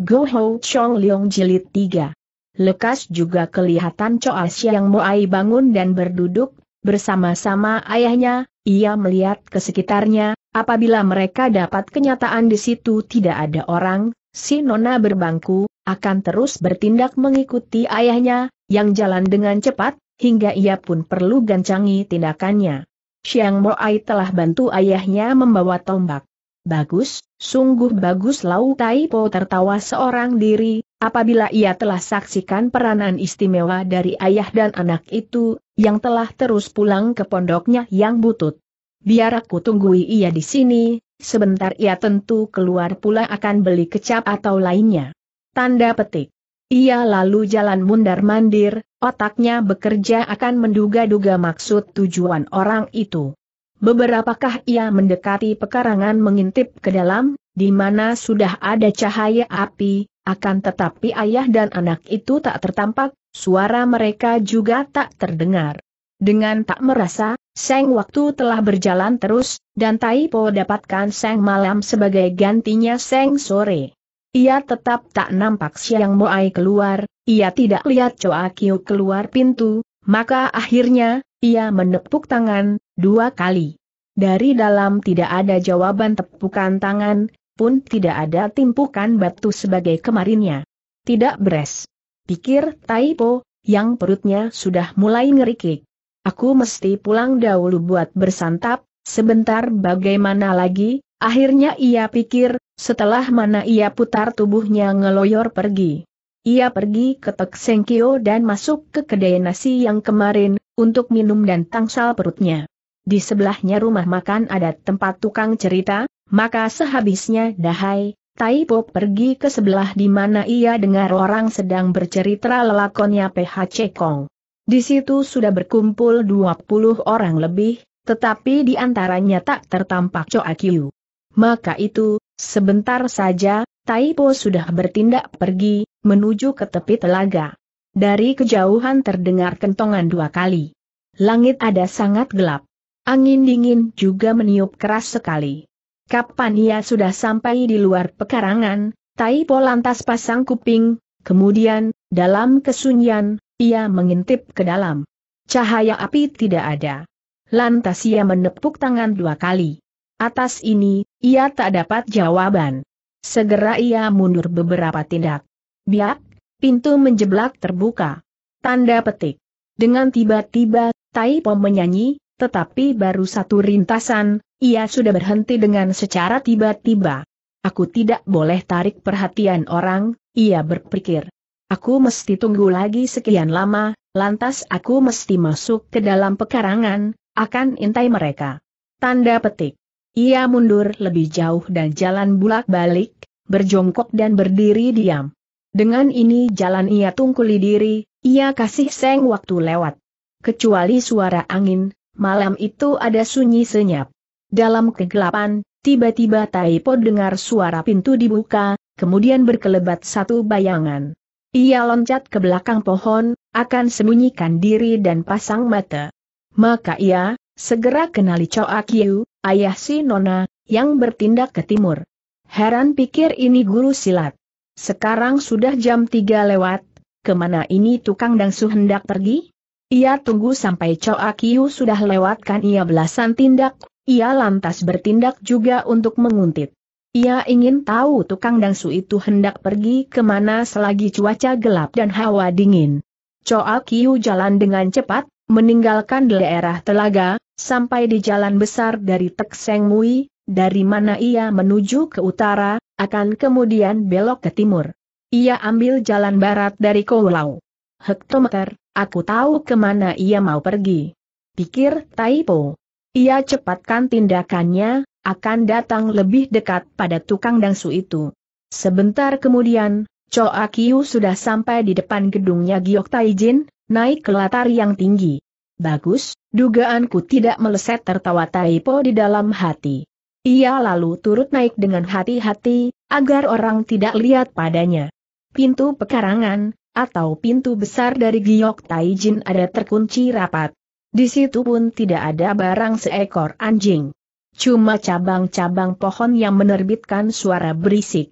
Go Ho Chong Leong Jilid 3. Lekas juga kelihatan Choa Siang Moai bangun dan berduduk, bersama-sama ayahnya, ia melihat ke sekitarnya, apabila mereka dapat kenyataan di situ tidak ada orang, si Nona berbangku, akan terus bertindak mengikuti ayahnya, yang jalan dengan cepat, hingga ia pun perlu gancangi tindakannya. Siang Moai telah bantu ayahnya membawa tombak. Bagus, sungguh bagus Lau po tertawa seorang diri, apabila ia telah saksikan peranan istimewa dari ayah dan anak itu, yang telah terus pulang ke pondoknya yang butut. Biar aku tunggui ia di sini, sebentar ia tentu keluar pula akan beli kecap atau lainnya. Tanda petik. Ia lalu jalan mundar-mandir, otaknya bekerja akan menduga-duga maksud tujuan orang itu. Beberapakah ia mendekati pekarangan mengintip ke dalam, di mana sudah ada cahaya api, akan tetapi ayah dan anak itu tak tertampak, suara mereka juga tak terdengar. Dengan tak merasa, Seng waktu telah berjalan terus, dan Taipo dapatkan Seng malam sebagai gantinya Seng sore. Ia tetap tak nampak Siang Moai keluar, ia tidak lihat Choa Kiu keluar pintu, maka akhirnya, ia menepuk tangan, dua kali. Dari dalam tidak ada jawaban tepukan tangan, pun tidak ada timpukan batu sebagai kemarinnya. Tidak beres. Pikir Taipo, yang perutnya sudah mulai ngerikik. Aku mesti pulang dahulu buat bersantap, sebentar bagaimana lagi, akhirnya ia pikir, setelah mana ia putar tubuhnya ngeloyor pergi. Ia pergi ke Tek dan masuk ke kedai nasi yang kemarin, untuk minum dan tangsal perutnya di sebelahnya rumah makan ada tempat tukang cerita, maka sehabisnya dahai, Taipo pergi ke sebelah di mana ia dengar orang sedang bercerita lelakonnya PHC Kong. Di situ sudah berkumpul 20 orang lebih, tetapi di antaranya tak tertampak Choa Kyu. Maka itu, sebentar saja, Taipo sudah bertindak pergi, menuju ke tepi telaga. Dari kejauhan terdengar kentongan dua kali. Langit ada sangat gelap. Angin dingin juga meniup keras sekali. Kapan ia sudah sampai di luar pekarangan, Taipo lantas pasang kuping, kemudian, dalam kesunyian, ia mengintip ke dalam. Cahaya api tidak ada. Lantas ia menepuk tangan dua kali. Atas ini, ia tak dapat jawaban. Segera ia mundur beberapa tindak. Biak, pintu menjeblak terbuka. Tanda petik. Dengan tiba-tiba, Taipo menyanyi, tetapi baru satu rintasan, ia sudah berhenti dengan secara tiba-tiba. Aku tidak boleh tarik perhatian orang, ia berpikir. Aku mesti tunggu lagi sekian lama, lantas aku mesti masuk ke dalam pekarangan, akan intai mereka. Tanda petik. Ia mundur lebih jauh dan jalan bulak-balik, berjongkok dan berdiri diam. Dengan ini jalan ia tungkuli diri, ia kasih seng waktu lewat. Kecuali suara angin, Malam itu ada sunyi senyap. Dalam kegelapan, tiba-tiba Taipo dengar suara pintu dibuka, kemudian berkelebat satu bayangan. Ia loncat ke belakang pohon, akan sembunyikan diri dan pasang mata. Maka ia, segera kenali Choa Kiu, ayah si Nona, yang bertindak ke timur. Heran pikir ini guru silat. Sekarang sudah jam tiga lewat, kemana ini tukang dangsu hendak pergi? Ia tunggu sampai Choa Kiu sudah lewatkan ia belasan tindak, ia lantas bertindak juga untuk menguntit. Ia ingin tahu tukang dangsu itu hendak pergi kemana selagi cuaca gelap dan hawa dingin. Choa Kiu jalan dengan cepat, meninggalkan daerah telaga, sampai di jalan besar dari Tekseng Mui, dari mana ia menuju ke utara, akan kemudian belok ke timur. Ia ambil jalan barat dari Koulau. Hektometer, Aku tahu kemana ia mau pergi. Pikir Taipo. Ia cepatkan tindakannya, akan datang lebih dekat pada tukang dangsu itu. Sebentar kemudian, Choa Kiu sudah sampai di depan gedungnya Giok Taijin, naik ke latar yang tinggi. Bagus, dugaanku tidak meleset tertawa Taipo di dalam hati. Ia lalu turut naik dengan hati-hati, agar orang tidak lihat padanya. Pintu pekarangan, atau pintu besar dari Giok Taijin ada terkunci rapat. Di situ pun tidak ada barang seekor anjing. Cuma cabang-cabang pohon yang menerbitkan suara berisik.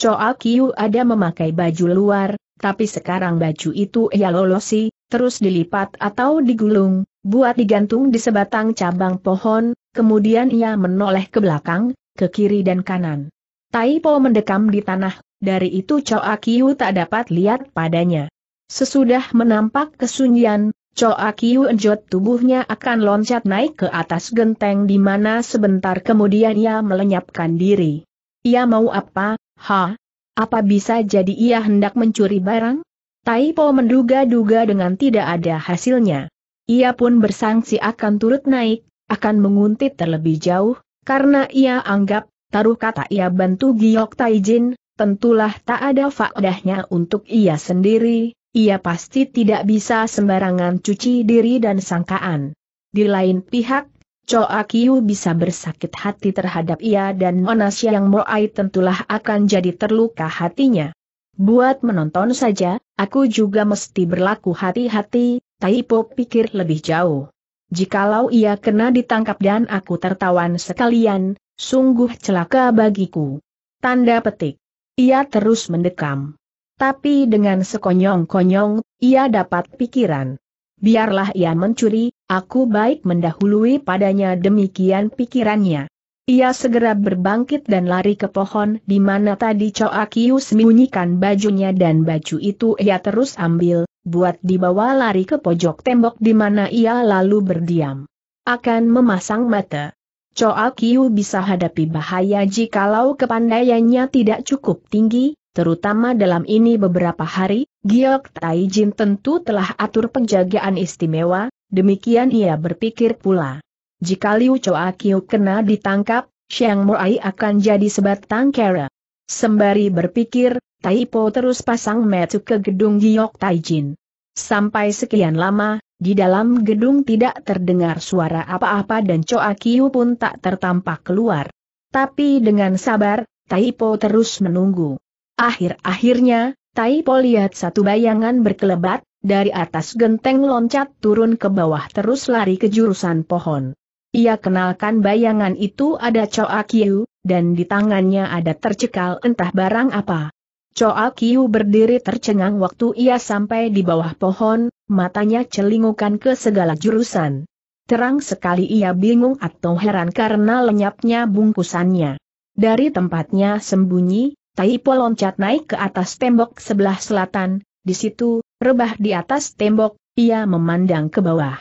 Choa Kiu ada memakai baju luar, tapi sekarang baju itu ia lolosi, terus dilipat atau digulung, buat digantung di sebatang cabang pohon, kemudian ia menoleh ke belakang, ke kiri dan kanan. Tai Po mendekam di tanah, dari itu Choa Kiu tak dapat lihat padanya. Sesudah menampak kesunyian, Choa Kiu enjot tubuhnya akan loncat naik ke atas genteng di mana sebentar kemudian ia melenyapkan diri. Ia mau apa, ha? Apa bisa jadi ia hendak mencuri barang? Taipo menduga-duga dengan tidak ada hasilnya. Ia pun bersangsi akan turut naik, akan menguntit terlebih jauh, karena ia anggap, taruh kata ia bantu Giok Taijin, tentulah tak ada faedahnya untuk ia sendiri, ia pasti tidak bisa sembarangan cuci diri dan sangkaan. Di lain pihak, Choa Kiu bisa bersakit hati terhadap ia dan Onas yang Moai tentulah akan jadi terluka hatinya. Buat menonton saja, aku juga mesti berlaku hati-hati, Taipo pikir lebih jauh. Jikalau ia kena ditangkap dan aku tertawan sekalian, sungguh celaka bagiku. Tanda petik. Ia terus mendekam. Tapi dengan sekonyong-konyong, ia dapat pikiran. Biarlah ia mencuri, aku baik mendahului padanya demikian pikirannya. Ia segera berbangkit dan lari ke pohon di mana tadi Choa Kius sembunyikan bajunya dan baju itu ia terus ambil, buat dibawa lari ke pojok tembok di mana ia lalu berdiam. Akan memasang mata. Choa Kiu bisa hadapi bahaya jikalau kepandaiannya tidak cukup tinggi, terutama dalam ini beberapa hari, Giok Taijin tentu telah atur penjagaan istimewa, demikian ia berpikir pula. Jika Liu Choa Kiu kena ditangkap, Xiang Moai akan jadi sebatang kera. Sembari berpikir, Tai Po terus pasang metu ke gedung Giok Taijin. Sampai sekian lama, di dalam gedung tidak terdengar suara apa-apa dan Choa Kiu pun tak tertampak keluar. Tapi dengan sabar, Taipo terus menunggu. Akhir-akhirnya, Taipo lihat satu bayangan berkelebat, dari atas genteng loncat turun ke bawah terus lari ke jurusan pohon. Ia kenalkan bayangan itu ada Choa Kiu, dan di tangannya ada tercekal entah barang apa. Choa Kiu berdiri tercengang waktu ia sampai di bawah pohon, matanya celingukan ke segala jurusan. Terang sekali ia bingung atau heran karena lenyapnya bungkusannya. Dari tempatnya sembunyi, Taipo loncat naik ke atas tembok sebelah selatan, di situ, rebah di atas tembok, ia memandang ke bawah.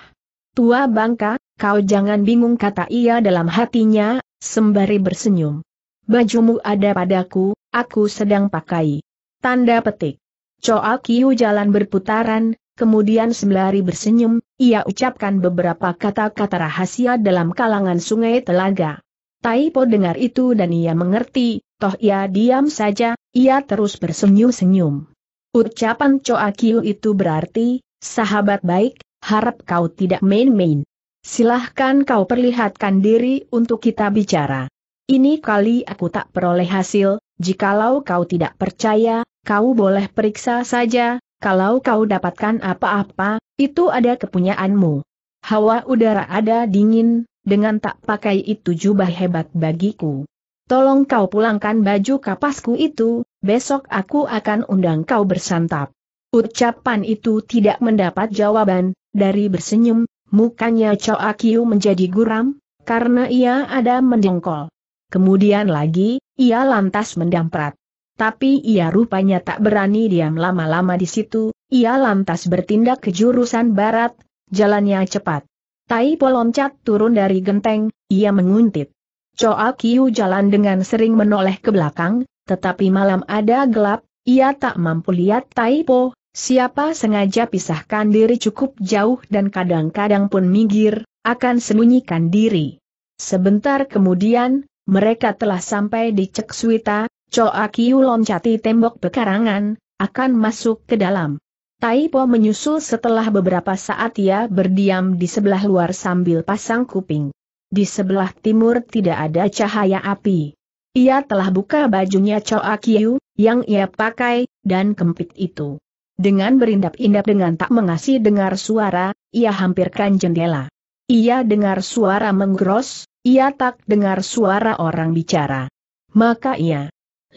Tua bangka, kau jangan bingung kata ia dalam hatinya, sembari bersenyum. Bajumu ada padaku, aku sedang pakai. Tanda petik. Coa Kiu jalan berputaran, Kemudian sembari bersenyum, ia ucapkan beberapa kata-kata rahasia dalam kalangan sungai telaga. Taipo dengar itu dan ia mengerti, toh ia diam saja, ia terus bersenyum-senyum. Ucapan Kiu itu berarti, sahabat baik, harap kau tidak main-main. Silahkan kau perlihatkan diri untuk kita bicara. Ini kali aku tak peroleh hasil, jikalau kau tidak percaya, kau boleh periksa saja, kalau kau dapatkan apa-apa, itu ada kepunyaanmu. Hawa udara ada dingin, dengan tak pakai itu jubah hebat bagiku. Tolong kau pulangkan baju kapasku itu, besok aku akan undang kau bersantap. Ucapan itu tidak mendapat jawaban, dari bersenyum, mukanya Choa Akiu menjadi guram, karena ia ada mendengkol. Kemudian lagi, ia lantas mendamprat tapi ia rupanya tak berani diam lama-lama di situ, ia lantas bertindak ke jurusan barat, jalannya cepat. Tai Po loncat turun dari genteng, ia menguntit. Choa Kiu jalan dengan sering menoleh ke belakang, tetapi malam ada gelap, ia tak mampu lihat Tai Po, siapa sengaja pisahkan diri cukup jauh dan kadang-kadang pun minggir, akan sembunyikan diri. Sebentar kemudian, mereka telah sampai di Cek Suita, Choa Akiu loncati tembok pekarangan, akan masuk ke dalam. Taipo menyusul setelah beberapa saat ia berdiam di sebelah luar sambil pasang kuping. Di sebelah timur tidak ada cahaya api. Ia telah buka bajunya Choa Akiu yang ia pakai, dan kempit itu. Dengan berindap-indap dengan tak mengasih dengar suara, ia hampirkan jendela. Ia dengar suara menggeros, ia tak dengar suara orang bicara. Maka ia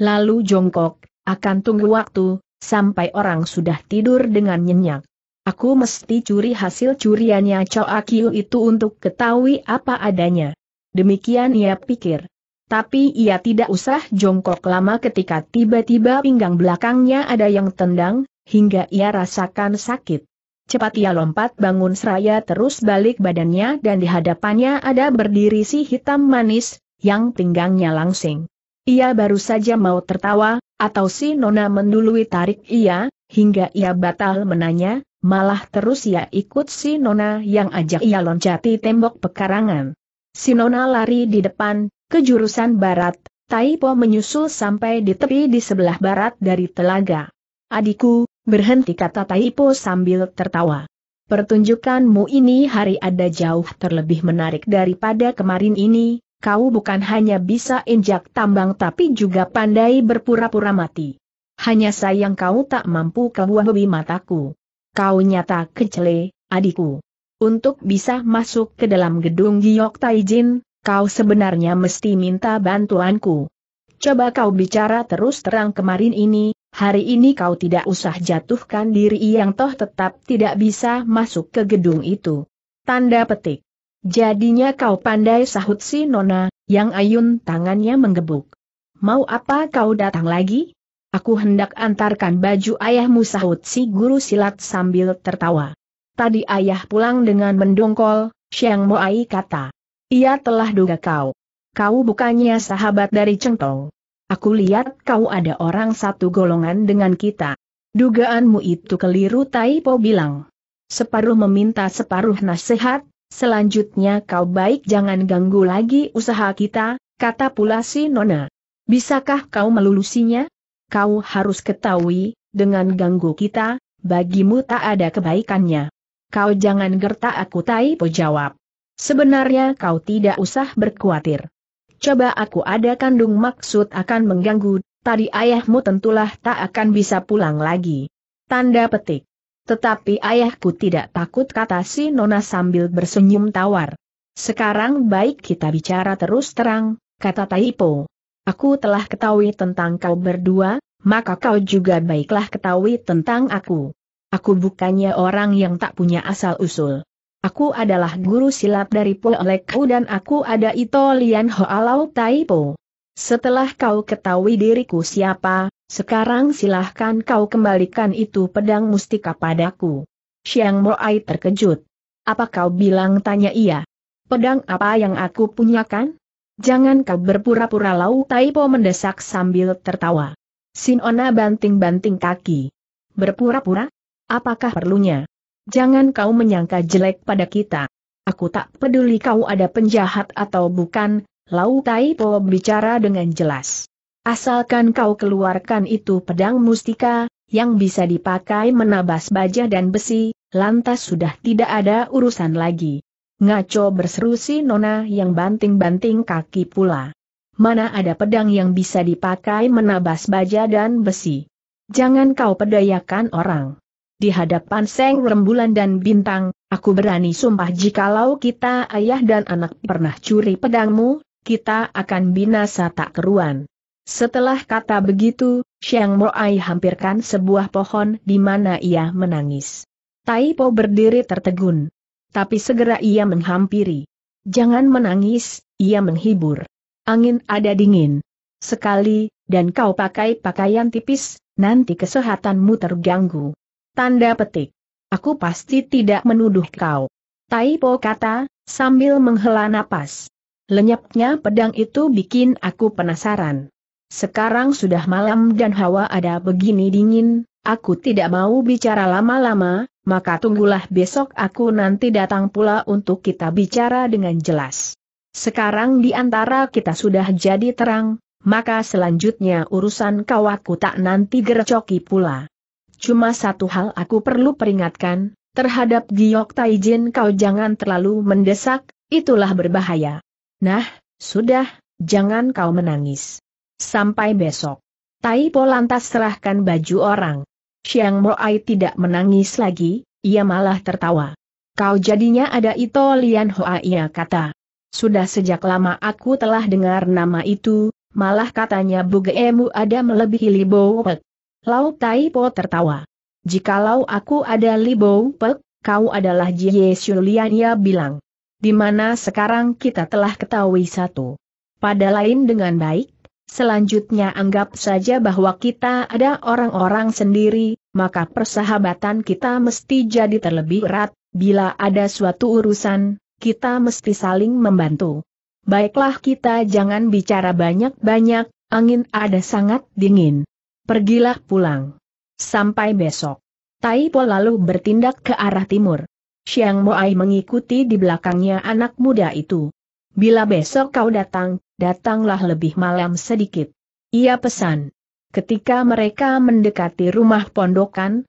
lalu jongkok, akan tunggu waktu, sampai orang sudah tidur dengan nyenyak. Aku mesti curi hasil curiannya Choa Kiu itu untuk ketahui apa adanya. Demikian ia pikir. Tapi ia tidak usah jongkok lama ketika tiba-tiba pinggang belakangnya ada yang tendang, hingga ia rasakan sakit. Cepat ia lompat bangun seraya terus balik badannya dan di hadapannya ada berdiri si hitam manis, yang pinggangnya langsing. Ia baru saja mau tertawa, atau si Nona mendului tarik ia, hingga ia batal menanya, malah terus ia ikut si Nona yang ajak ia loncati tembok pekarangan. Si Nona lari di depan, ke jurusan barat, Taipo menyusul sampai di tepi di sebelah barat dari telaga. Adikku, berhenti kata Taipo sambil tertawa. Pertunjukanmu ini hari ada jauh terlebih menarik daripada kemarin ini, kau bukan hanya bisa injak tambang tapi juga pandai berpura-pura mati. Hanya sayang kau tak mampu kebuah-bebi mataku. Kau nyata kecele, adikku. Untuk bisa masuk ke dalam gedung Giyok Taijin, kau sebenarnya mesti minta bantuanku. Coba kau bicara terus terang kemarin ini, hari ini kau tidak usah jatuhkan diri yang toh tetap tidak bisa masuk ke gedung itu. Tanda petik. Jadinya kau pandai sahut si Nona, yang ayun tangannya menggebuk. Mau apa kau datang lagi? Aku hendak antarkan baju ayahmu sahut si guru silat sambil tertawa. Tadi ayah pulang dengan mendongkol, siang Moai kata. Ia telah duga kau. Kau bukannya sahabat dari Cengtong. Aku lihat kau ada orang satu golongan dengan kita. Dugaanmu itu keliru Taipo bilang. Separuh meminta separuh nasihat, Selanjutnya kau baik jangan ganggu lagi usaha kita, kata pula si Nona. Bisakah kau melulusinya? Kau harus ketahui, dengan ganggu kita, bagimu tak ada kebaikannya. Kau jangan gertak aku Taipo jawab. Sebenarnya kau tidak usah berkhawatir. Coba aku ada kandung maksud akan mengganggu, tadi ayahmu tentulah tak akan bisa pulang lagi. Tanda petik. Tetapi ayahku tidak takut kata si Nona sambil bersenyum tawar. Sekarang baik kita bicara terus terang, kata Taipo. Aku telah ketahui tentang kau berdua, maka kau juga baiklah ketahui tentang aku. Aku bukannya orang yang tak punya asal-usul. Aku adalah guru silat dari Poeleku dan aku ada Itolian Hoalau Taipo. Setelah kau ketahui diriku siapa, sekarang silahkan kau kembalikan itu pedang mustika padaku. Siang Moai terkejut. Apa kau bilang tanya ia? Pedang apa yang aku punyakan? Jangan kau berpura-pura lau Taipo mendesak sambil tertawa. Sinona banting-banting kaki. Berpura-pura? Apakah perlunya? Jangan kau menyangka jelek pada kita. Aku tak peduli kau ada penjahat atau bukan, Lau Taipo bicara dengan jelas. Asalkan kau keluarkan itu pedang mustika, yang bisa dipakai menabas baja dan besi, lantas sudah tidak ada urusan lagi. Ngaco berseru si Nona yang banting-banting kaki pula. Mana ada pedang yang bisa dipakai menabas baja dan besi? Jangan kau pedayakan orang. Di hadapan Seng Rembulan dan Bintang, aku berani sumpah jikalau kita ayah dan anak pernah curi pedangmu, kita akan binasa tak keruan. Setelah kata begitu, Xiang Moai hampirkan sebuah pohon di mana ia menangis. Tai Po berdiri tertegun. Tapi segera ia menghampiri. Jangan menangis, ia menghibur. Angin ada dingin. Sekali, dan kau pakai pakaian tipis, nanti kesehatanmu terganggu. Tanda petik. Aku pasti tidak menuduh kau. Tai Po kata, sambil menghela napas. Lenyapnya pedang itu bikin aku penasaran. Sekarang sudah malam dan hawa ada begini dingin, aku tidak mau bicara lama-lama, maka tunggulah besok aku nanti datang pula untuk kita bicara dengan jelas. Sekarang di antara kita sudah jadi terang, maka selanjutnya urusan kau aku tak nanti gercoki pula. Cuma satu hal aku perlu peringatkan, terhadap Giok Taijin kau jangan terlalu mendesak, itulah berbahaya. Nah, sudah, jangan kau menangis. Sampai besok. Tai Po lantas serahkan baju orang. Xiang Moai tidak menangis lagi, ia malah tertawa. Kau jadinya ada Ito Lian Hoa ia kata. Sudah sejak lama aku telah dengar nama itu, malah katanya Bugeemu ada melebihi Libo Pek. Lau Tai Po tertawa. Jikalau aku ada Libo Pek, kau adalah Jie Shulian ia bilang. Di mana sekarang kita telah ketahui satu. Pada lain dengan baik, Selanjutnya anggap saja bahwa kita ada orang-orang sendiri, maka persahabatan kita mesti jadi terlebih erat, bila ada suatu urusan, kita mesti saling membantu. Baiklah kita jangan bicara banyak-banyak, angin ada sangat dingin. Pergilah pulang. Sampai besok. Taipo lalu bertindak ke arah timur. Xiang Moai mengikuti di belakangnya anak muda itu. Bila besok kau datang, datanglah lebih malam sedikit. Ia pesan. Ketika mereka mendekati rumah pondokan,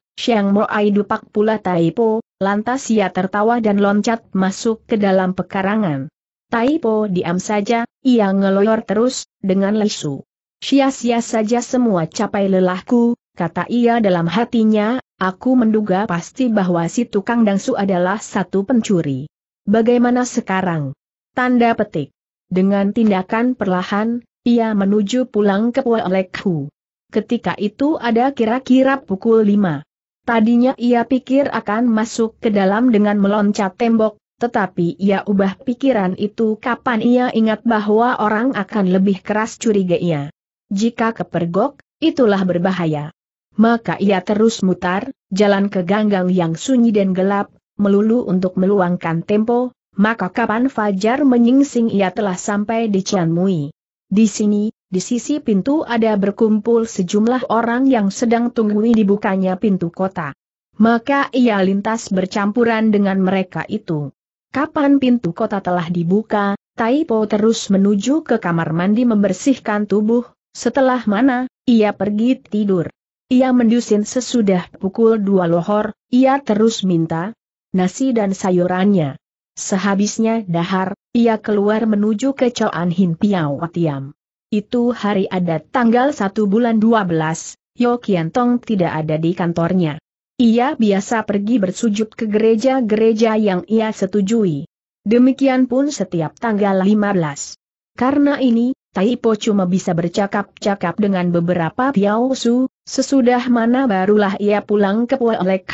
Mo Ai dupak pula Taipo, lantas ia tertawa dan loncat masuk ke dalam pekarangan. Taipo diam saja, ia ngeloyor terus, dengan lesu. Sia-sia saja semua capai lelahku, kata ia dalam hatinya, aku menduga pasti bahwa si tukang dangsu adalah satu pencuri. Bagaimana sekarang? Tanda petik. Dengan tindakan perlahan, ia menuju pulang ke Pualekhu. Ketika itu ada kira-kira pukul 5. Tadinya ia pikir akan masuk ke dalam dengan meloncat tembok, tetapi ia ubah pikiran itu kapan ia ingat bahwa orang akan lebih keras curiga ia. Jika kepergok, itulah berbahaya. Maka ia terus mutar, jalan ke ganggang yang sunyi dan gelap, melulu untuk meluangkan tempo, maka kapan Fajar menyingsing ia telah sampai di Cianmui. Di sini, di sisi pintu ada berkumpul sejumlah orang yang sedang tunggui dibukanya pintu kota. Maka ia lintas bercampuran dengan mereka itu. Kapan pintu kota telah dibuka, Taipo terus menuju ke kamar mandi membersihkan tubuh, setelah mana, ia pergi tidur. Ia mendusin sesudah pukul dua lohor, ia terus minta nasi dan sayurannya. Sehabisnya dahar, ia keluar menuju ke Coan Hin Piao Tiam. Itu hari adat tanggal 1 bulan 12, Yo Kian Tong tidak ada di kantornya. Ia biasa pergi bersujud ke gereja-gereja yang ia setujui. Demikian pun setiap tanggal 15. Karena ini, Taipo cuma bisa bercakap-cakap dengan beberapa Piausu, sesudah mana barulah ia pulang ke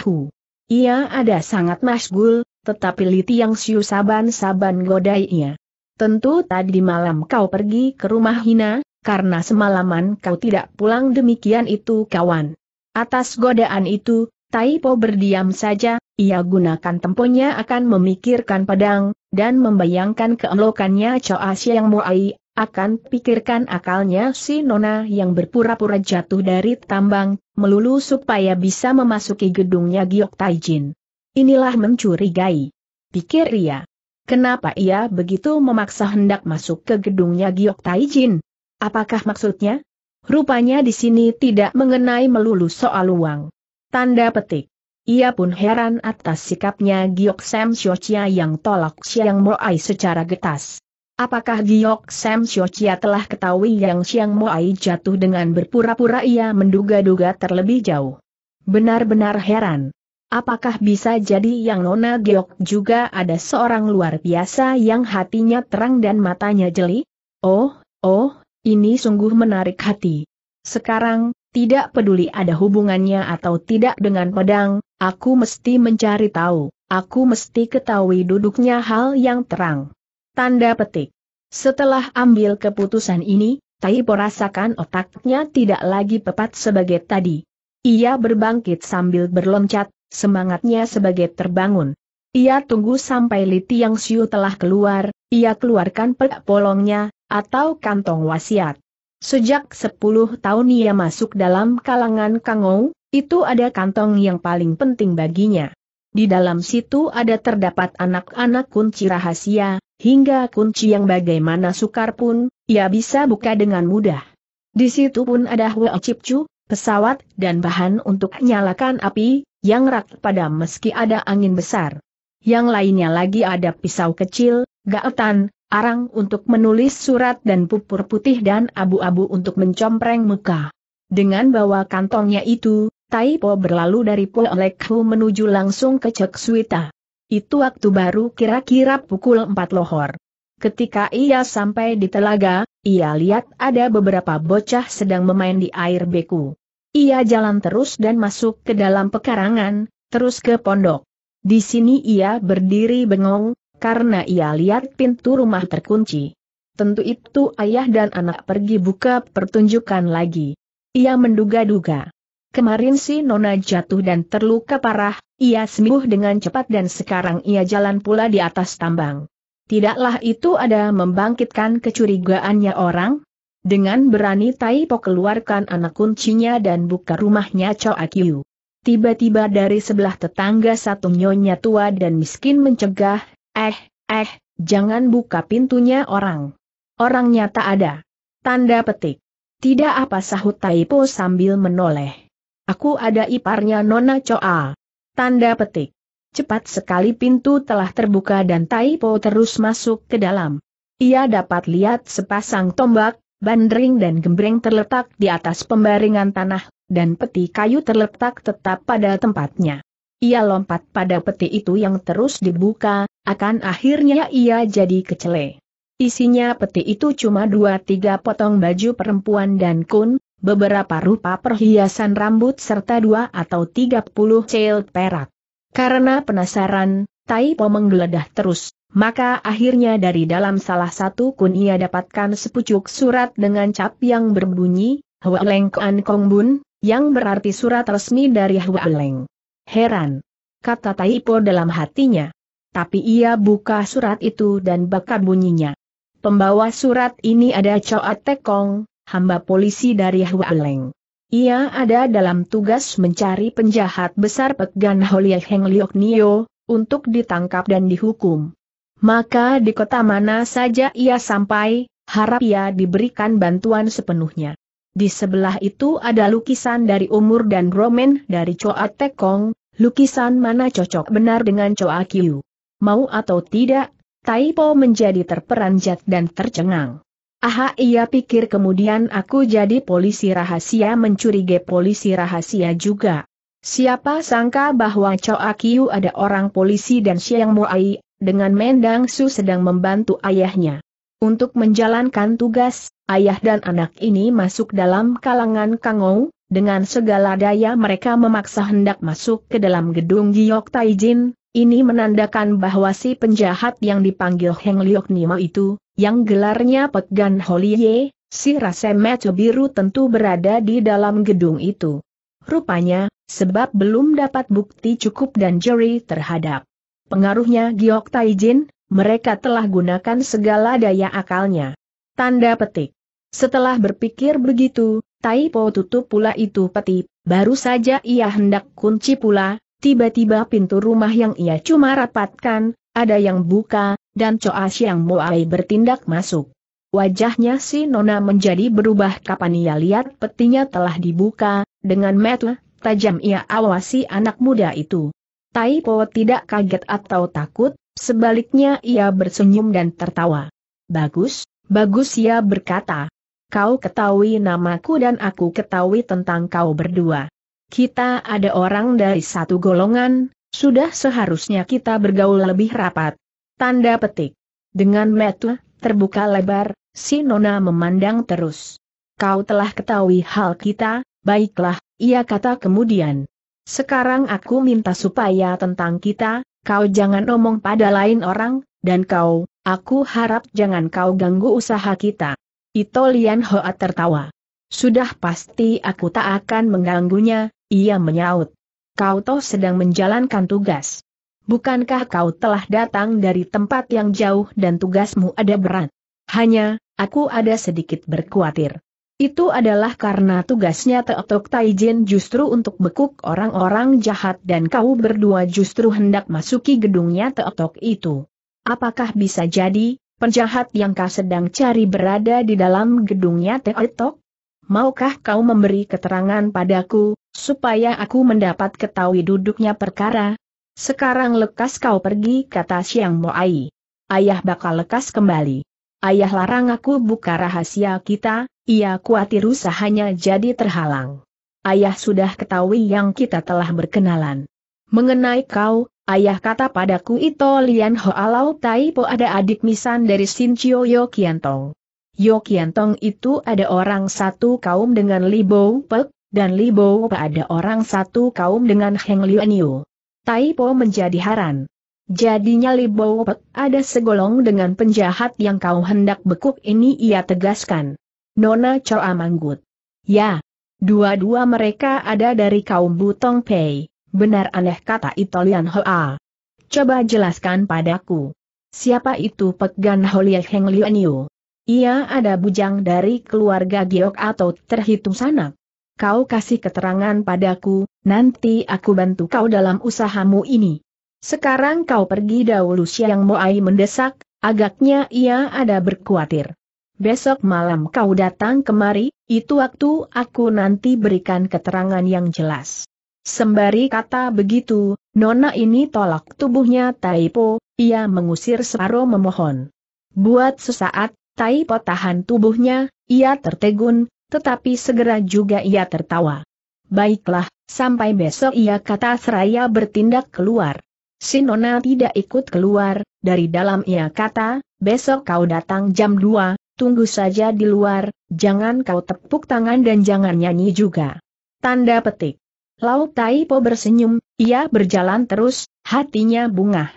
Hu. Ia ada sangat masgul, tetapi liti yang Siu saban-saban godainya. Tentu tadi malam kau pergi ke rumah Hina, karena semalaman kau tidak pulang demikian itu kawan. Atas godaan itu, Taipo berdiam saja, ia gunakan temponya akan memikirkan pedang, dan membayangkan keelokannya Choa yang Muai, akan pikirkan akalnya si Nona yang berpura-pura jatuh dari tambang, melulu supaya bisa memasuki gedungnya Giok Taijin. Inilah mencurigai. Pikir ia. Kenapa ia begitu memaksa hendak masuk ke gedungnya Giok Taijin? Apakah maksudnya? Rupanya di sini tidak mengenai melulu soal uang. Tanda petik. Ia pun heran atas sikapnya Giok Sam Shochia yang tolak Siang Moai secara getas. Apakah Giok Sam Shochia telah ketahui yang Siang Moai jatuh dengan berpura-pura ia menduga-duga terlebih jauh? Benar-benar heran. Apakah bisa jadi yang Nona Geok juga ada seorang luar biasa yang hatinya terang dan matanya jeli? Oh, oh, ini sungguh menarik hati. Sekarang, tidak peduli ada hubungannya atau tidak dengan pedang, aku mesti mencari tahu, aku mesti ketahui duduknya hal yang terang. Tanda petik. Setelah ambil keputusan ini, Taipo rasakan otaknya tidak lagi pepat sebagai tadi. Ia berbangkit sambil berloncat, Semangatnya sebagai terbangun. Ia tunggu sampai Li Tiang Xiu telah keluar, ia keluarkan pek polongnya, atau kantong wasiat. Sejak 10 tahun ia masuk dalam kalangan Kangou, itu ada kantong yang paling penting baginya. Di dalam situ ada terdapat anak-anak kunci rahasia, hingga kunci yang bagaimana sukar pun, ia bisa buka dengan mudah. Di situ pun ada Huo cipcu, pesawat dan bahan untuk nyalakan api, yang rak pada meski ada angin besar. Yang lainnya lagi ada pisau kecil, gaetan, arang untuk menulis surat dan pupur putih dan abu-abu untuk mencompreng muka. Dengan bawa kantongnya itu, Taipo berlalu dari Poelekhu menuju langsung ke Cek Suita. Itu waktu baru kira-kira pukul 4 lohor. Ketika ia sampai di telaga, ia lihat ada beberapa bocah sedang memain di air beku. Ia jalan terus dan masuk ke dalam pekarangan, terus ke pondok. Di sini ia berdiri bengong, karena ia lihat pintu rumah terkunci. Tentu itu ayah dan anak pergi buka pertunjukan lagi. Ia menduga-duga. Kemarin si Nona jatuh dan terluka parah, ia sembuh dengan cepat dan sekarang ia jalan pula di atas tambang. Tidaklah itu ada membangkitkan kecurigaannya orang? Dengan berani Tai Po keluarkan anak kuncinya dan buka rumahnya Choa Kiu. Tiba-tiba dari sebelah tetangga satu nyonya tua dan miskin mencegah, eh, eh, jangan buka pintunya orang. Orangnya tak ada. Tanda petik. Tidak apa sahut Tai Po sambil menoleh. Aku ada iparnya Nona Choa. Tanda petik. Cepat sekali pintu telah terbuka dan Tai Po terus masuk ke dalam. Ia dapat lihat sepasang tombak, bandring dan gembreng terletak di atas pembaringan tanah, dan peti kayu terletak tetap pada tempatnya. Ia lompat pada peti itu yang terus dibuka, akan akhirnya ia jadi kecele. Isinya peti itu cuma dua tiga potong baju perempuan dan kun, beberapa rupa perhiasan rambut serta dua atau tiga puluh cel perak. Karena penasaran, Tai Po menggeledah terus, maka akhirnya dari dalam salah satu kun ia dapatkan sepucuk surat dengan cap yang berbunyi, Kuan Kong bun yang berarti surat resmi dari Leng. Heran. Kata Taipo dalam hatinya. Tapi ia buka surat itu dan baca bunyinya. Pembawa surat ini ada Choa Tekong, hamba polisi dari Leng. Ia ada dalam tugas mencari penjahat besar Pegan Holiah Heng Liok Nio, untuk ditangkap dan dihukum. Maka di kota mana saja ia sampai, harap ia diberikan bantuan sepenuhnya. Di sebelah itu ada lukisan dari umur dan romen dari Choa Tekong, lukisan mana cocok benar dengan Choa Kiu. Mau atau tidak, Taipo menjadi terperanjat dan tercengang. Aha ia pikir kemudian aku jadi polisi rahasia mencurigai polisi rahasia juga. Siapa sangka bahwa Choa Kiu ada orang polisi dan Siang Muai, dengan Mendang Su sedang membantu ayahnya. Untuk menjalankan tugas, ayah dan anak ini masuk dalam kalangan Kangou, dengan segala daya mereka memaksa hendak masuk ke dalam gedung Giok Taijin, ini menandakan bahwa si penjahat yang dipanggil Heng Liok Nima itu, yang gelarnya Pet Gan Holie, si Rasem Biru tentu berada di dalam gedung itu. Rupanya, sebab belum dapat bukti cukup dan juri terhadap Pengaruhnya Giok Taijin, mereka telah gunakan segala daya akalnya. Tanda petik. Setelah berpikir begitu, Tai Po tutup pula itu peti, baru saja ia hendak kunci pula, tiba-tiba pintu rumah yang ia cuma rapatkan, ada yang buka, dan Choa Siang Moai bertindak masuk. Wajahnya si Nona menjadi berubah kapan ia lihat petinya telah dibuka, dengan metu, tajam ia awasi anak muda itu. Tai Po tidak kaget atau takut, sebaliknya ia bersenyum dan tertawa. Bagus, bagus ia berkata. Kau ketahui namaku dan aku ketahui tentang kau berdua. Kita ada orang dari satu golongan, sudah seharusnya kita bergaul lebih rapat. Tanda petik. Dengan metu, terbuka lebar, si Nona memandang terus. Kau telah ketahui hal kita, baiklah, ia kata kemudian. Sekarang aku minta supaya tentang kita, kau jangan omong pada lain orang, dan kau, aku harap jangan kau ganggu usaha kita. Ito Lian Hoa tertawa. Sudah pasti aku tak akan mengganggunya, ia menyaut. Kau toh sedang menjalankan tugas. Bukankah kau telah datang dari tempat yang jauh dan tugasmu ada berat? Hanya, aku ada sedikit berkhawatir. Itu adalah karena tugasnya Teotok Taijin justru untuk bekuk orang-orang jahat dan kau berdua justru hendak masuki gedungnya Teotok itu. Apakah bisa jadi, penjahat yang kau sedang cari berada di dalam gedungnya Teotok? Maukah kau memberi keterangan padaku, supaya aku mendapat ketahui duduknya perkara? Sekarang lekas kau pergi kata Siang Moai. Ayah bakal lekas kembali. Ayah larang aku buka rahasia kita, ia khawatir usahanya jadi terhalang. Ayah sudah ketahui yang kita telah berkenalan. Mengenai kau, ayah kata padaku itu Lian Ho. Hoalau Po ada adik misan dari Sin Sincio Yokiantong. Yokiantong itu ada orang satu kaum dengan Li Libo Pek, dan Li Libo Pek ada orang satu kaum dengan Heng Tai Po menjadi haran. Jadinya Li Libo Pek ada segolong dengan penjahat yang kau hendak bekuk ini ia tegaskan. Nona Choa Manggut. Ya. Dua-dua mereka ada dari kaum Butong Pei. Benar aneh kata Italian Hoa. Coba jelaskan padaku. Siapa itu Pegan Holie Heng Lianyu? Ia ada bujang dari keluarga Giok atau terhitung sanak. Kau kasih keterangan padaku, nanti aku bantu kau dalam usahamu ini. Sekarang kau pergi dahulu Siang Moai mendesak, agaknya ia ada berkuatir. Besok malam kau datang kemari, itu waktu aku nanti berikan keterangan yang jelas. Sembari kata begitu, nona ini tolak tubuhnya Taipo, ia mengusir Separo memohon. Buat sesaat, Taipo tahan tubuhnya, ia tertegun, tetapi segera juga ia tertawa. Baiklah, sampai besok ia kata seraya bertindak keluar. Si Nona tidak ikut keluar, dari dalam ia kata, besok kau datang jam 2, tunggu saja di luar, jangan kau tepuk tangan dan jangan nyanyi juga. Tanda petik. Lau Po bersenyum, ia berjalan terus, hatinya bunga.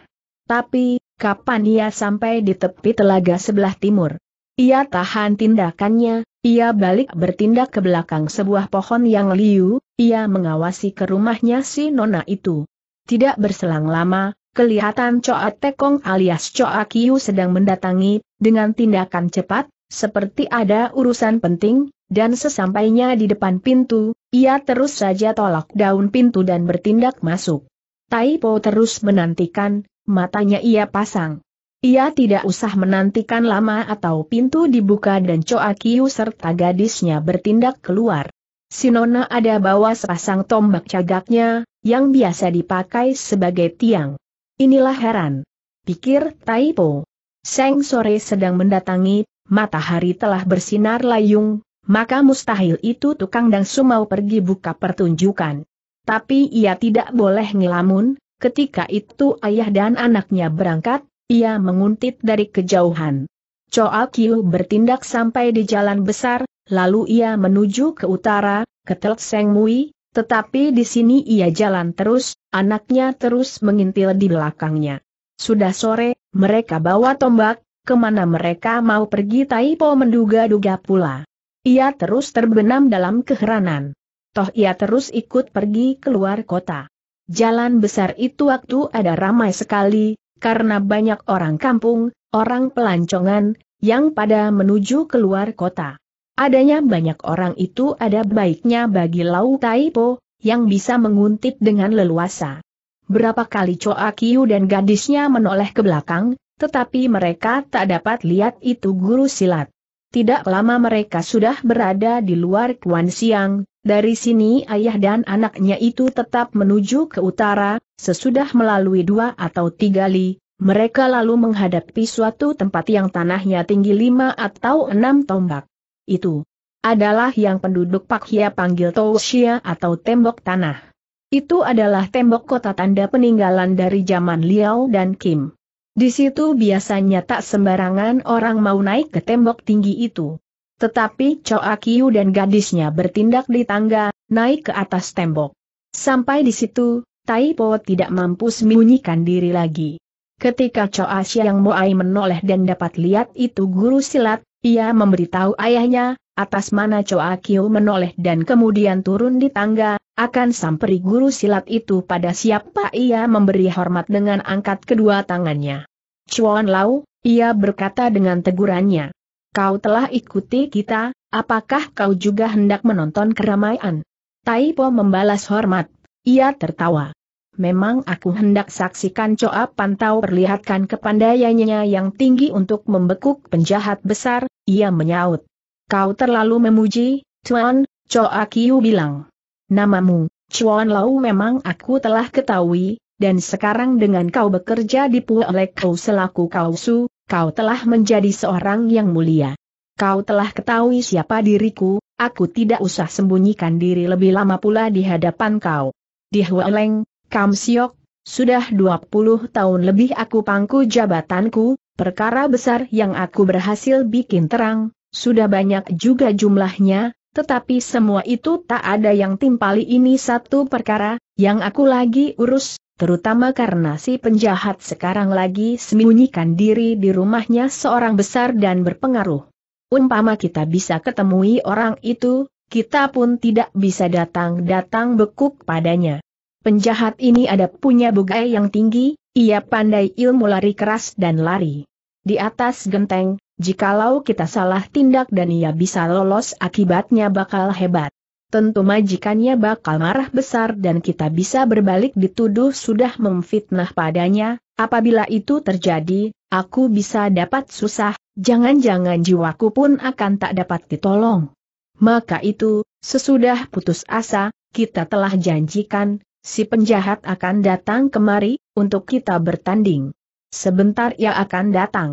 Tapi, kapan ia sampai di tepi telaga sebelah timur? Ia tahan tindakannya, ia balik bertindak ke belakang sebuah pohon yang liu, ia mengawasi ke rumahnya si nona itu. Tidak berselang lama, kelihatan Coa Tekong alias Coa Kiu sedang mendatangi, dengan tindakan cepat, seperti ada urusan penting, dan sesampainya di depan pintu, ia terus saja tolak daun pintu dan bertindak masuk. Taipo terus menantikan, matanya ia pasang. Ia tidak usah menantikan lama atau pintu dibuka dan Kiu serta gadisnya bertindak keluar. Sinona ada bawa sepasang tombak cagaknya, yang biasa dipakai sebagai tiang. Inilah heran. Pikir Taipo. Seng sore sedang mendatangi, matahari telah bersinar layung, maka mustahil itu tukang dan sumau pergi buka pertunjukan. Tapi ia tidak boleh ngelamun, ketika itu ayah dan anaknya berangkat, ia menguntit dari kejauhan. Choa Kiu bertindak sampai di jalan besar, lalu ia menuju ke utara, ke teluk Seng Mui, tetapi di sini ia jalan terus, anaknya terus mengintil di belakangnya. Sudah sore, mereka bawa tombak, kemana mereka mau pergi Taipo menduga-duga pula. Ia terus terbenam dalam keheranan. Toh ia terus ikut pergi keluar kota. Jalan besar itu waktu ada ramai sekali, karena banyak orang kampung, orang pelancongan, yang pada menuju keluar kota. Adanya banyak orang itu ada baiknya bagi Lau Taipo, yang bisa menguntit dengan leluasa. Berapa kali Choa Kiu dan gadisnya menoleh ke belakang, tetapi mereka tak dapat lihat itu guru silat. Tidak lama mereka sudah berada di luar Kuan Siang, dari sini ayah dan anaknya itu tetap menuju ke utara, sesudah melalui dua atau tiga li, mereka lalu menghadapi suatu tempat yang tanahnya tinggi lima atau enam tombak. Itu adalah yang penduduk Pakia panggil Tousia atau tembok tanah. Itu adalah tembok kota tanda peninggalan dari zaman Liao dan Kim. Di situ biasanya tak sembarangan orang mau naik ke tembok tinggi itu. Tetapi Choa Kiu dan gadisnya bertindak di tangga, naik ke atas tembok. Sampai di situ, Tai Po tidak mampu sembunyikan diri lagi. Ketika Choa yang Moai menoleh dan dapat lihat itu guru silat, ia memberitahu ayahnya, Atas mana Choa Kiu menoleh dan kemudian turun di tangga, akan samperi guru silat itu pada siapa ia memberi hormat dengan angkat kedua tangannya. Chuan Lau, ia berkata dengan tegurannya. Kau telah ikuti kita, apakah kau juga hendak menonton keramaian? Taipo membalas hormat. Ia tertawa. Memang aku hendak saksikan Coa Pantau perlihatkan kepandaiannya yang tinggi untuk membekuk penjahat besar, ia menyaut. Kau terlalu memuji, Chuan. Choa Kiu bilang. Namamu, Chuan Lau memang aku telah ketahui, dan sekarang dengan kau bekerja di Puelek Kau selaku Kausu, kau telah menjadi seorang yang mulia. Kau telah ketahui siapa diriku, aku tidak usah sembunyikan diri lebih lama pula di hadapan kau. Di Hualeng, Kam Siok, sudah 20 tahun lebih aku pangku jabatanku, perkara besar yang aku berhasil bikin terang, sudah banyak juga jumlahnya, tetapi semua itu tak ada yang timpali ini satu perkara, yang aku lagi urus, terutama karena si penjahat sekarang lagi sembunyikan diri di rumahnya seorang besar dan berpengaruh. Umpama kita bisa ketemui orang itu, kita pun tidak bisa datang-datang bekuk padanya. Penjahat ini ada punya bugai yang tinggi, ia pandai ilmu lari keras dan lari. Di atas genteng, Jikalau kita salah tindak dan ia bisa lolos akibatnya bakal hebat. Tentu majikannya bakal marah besar dan kita bisa berbalik dituduh sudah memfitnah padanya, apabila itu terjadi, aku bisa dapat susah, jangan-jangan jiwaku pun akan tak dapat ditolong. Maka itu, sesudah putus asa, kita telah janjikan, si penjahat akan datang kemari, untuk kita bertanding. Sebentar ia akan datang.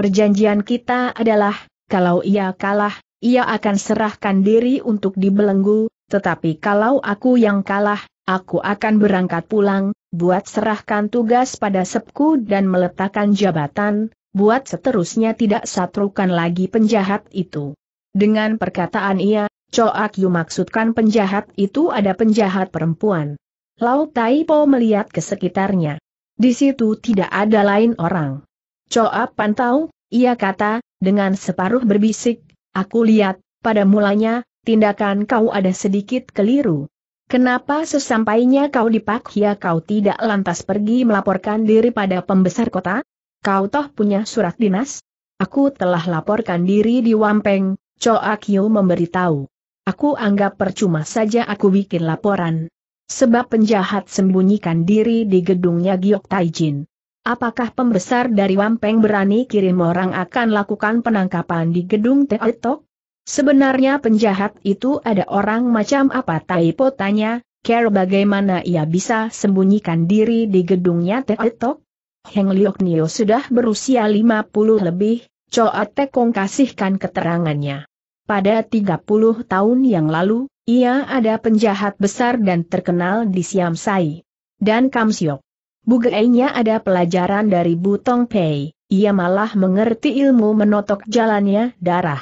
Perjanjian kita adalah, kalau ia kalah, ia akan serahkan diri untuk dibelenggu, tetapi kalau aku yang kalah, aku akan berangkat pulang, buat serahkan tugas pada sepku dan meletakkan jabatan, buat seterusnya tidak satrukan lagi penjahat itu. Dengan perkataan ia, Coak Yu maksudkan penjahat itu ada penjahat perempuan. Lau Taipo melihat ke sekitarnya. Di situ tidak ada lain orang. Coa pantau, ia kata, dengan separuh berbisik, aku lihat, pada mulanya, tindakan kau ada sedikit keliru. Kenapa sesampainya kau dipak ya kau tidak lantas pergi melaporkan diri pada pembesar kota? Kau toh punya surat dinas? Aku telah laporkan diri di Wampeng, Coa Kyo memberitahu. Aku anggap percuma saja aku bikin laporan. Sebab penjahat sembunyikan diri di gedungnya Giok Taijin. Apakah pembesar dari Wampeng berani kirim orang akan lakukan penangkapan di gedung Teotok? Sebenarnya penjahat itu ada orang macam apa Taipo tanya, Care bagaimana ia bisa sembunyikan diri di gedungnya Teotok? Heng Liok Nio sudah berusia 50 lebih, Choa Tekong kasihkan keterangannya. Pada 30 tahun yang lalu, ia ada penjahat besar dan terkenal di Siam Sai. Dan Kam Siok. Bugaenya ada pelajaran dari Butong Pei, ia malah mengerti ilmu menotok jalannya darah.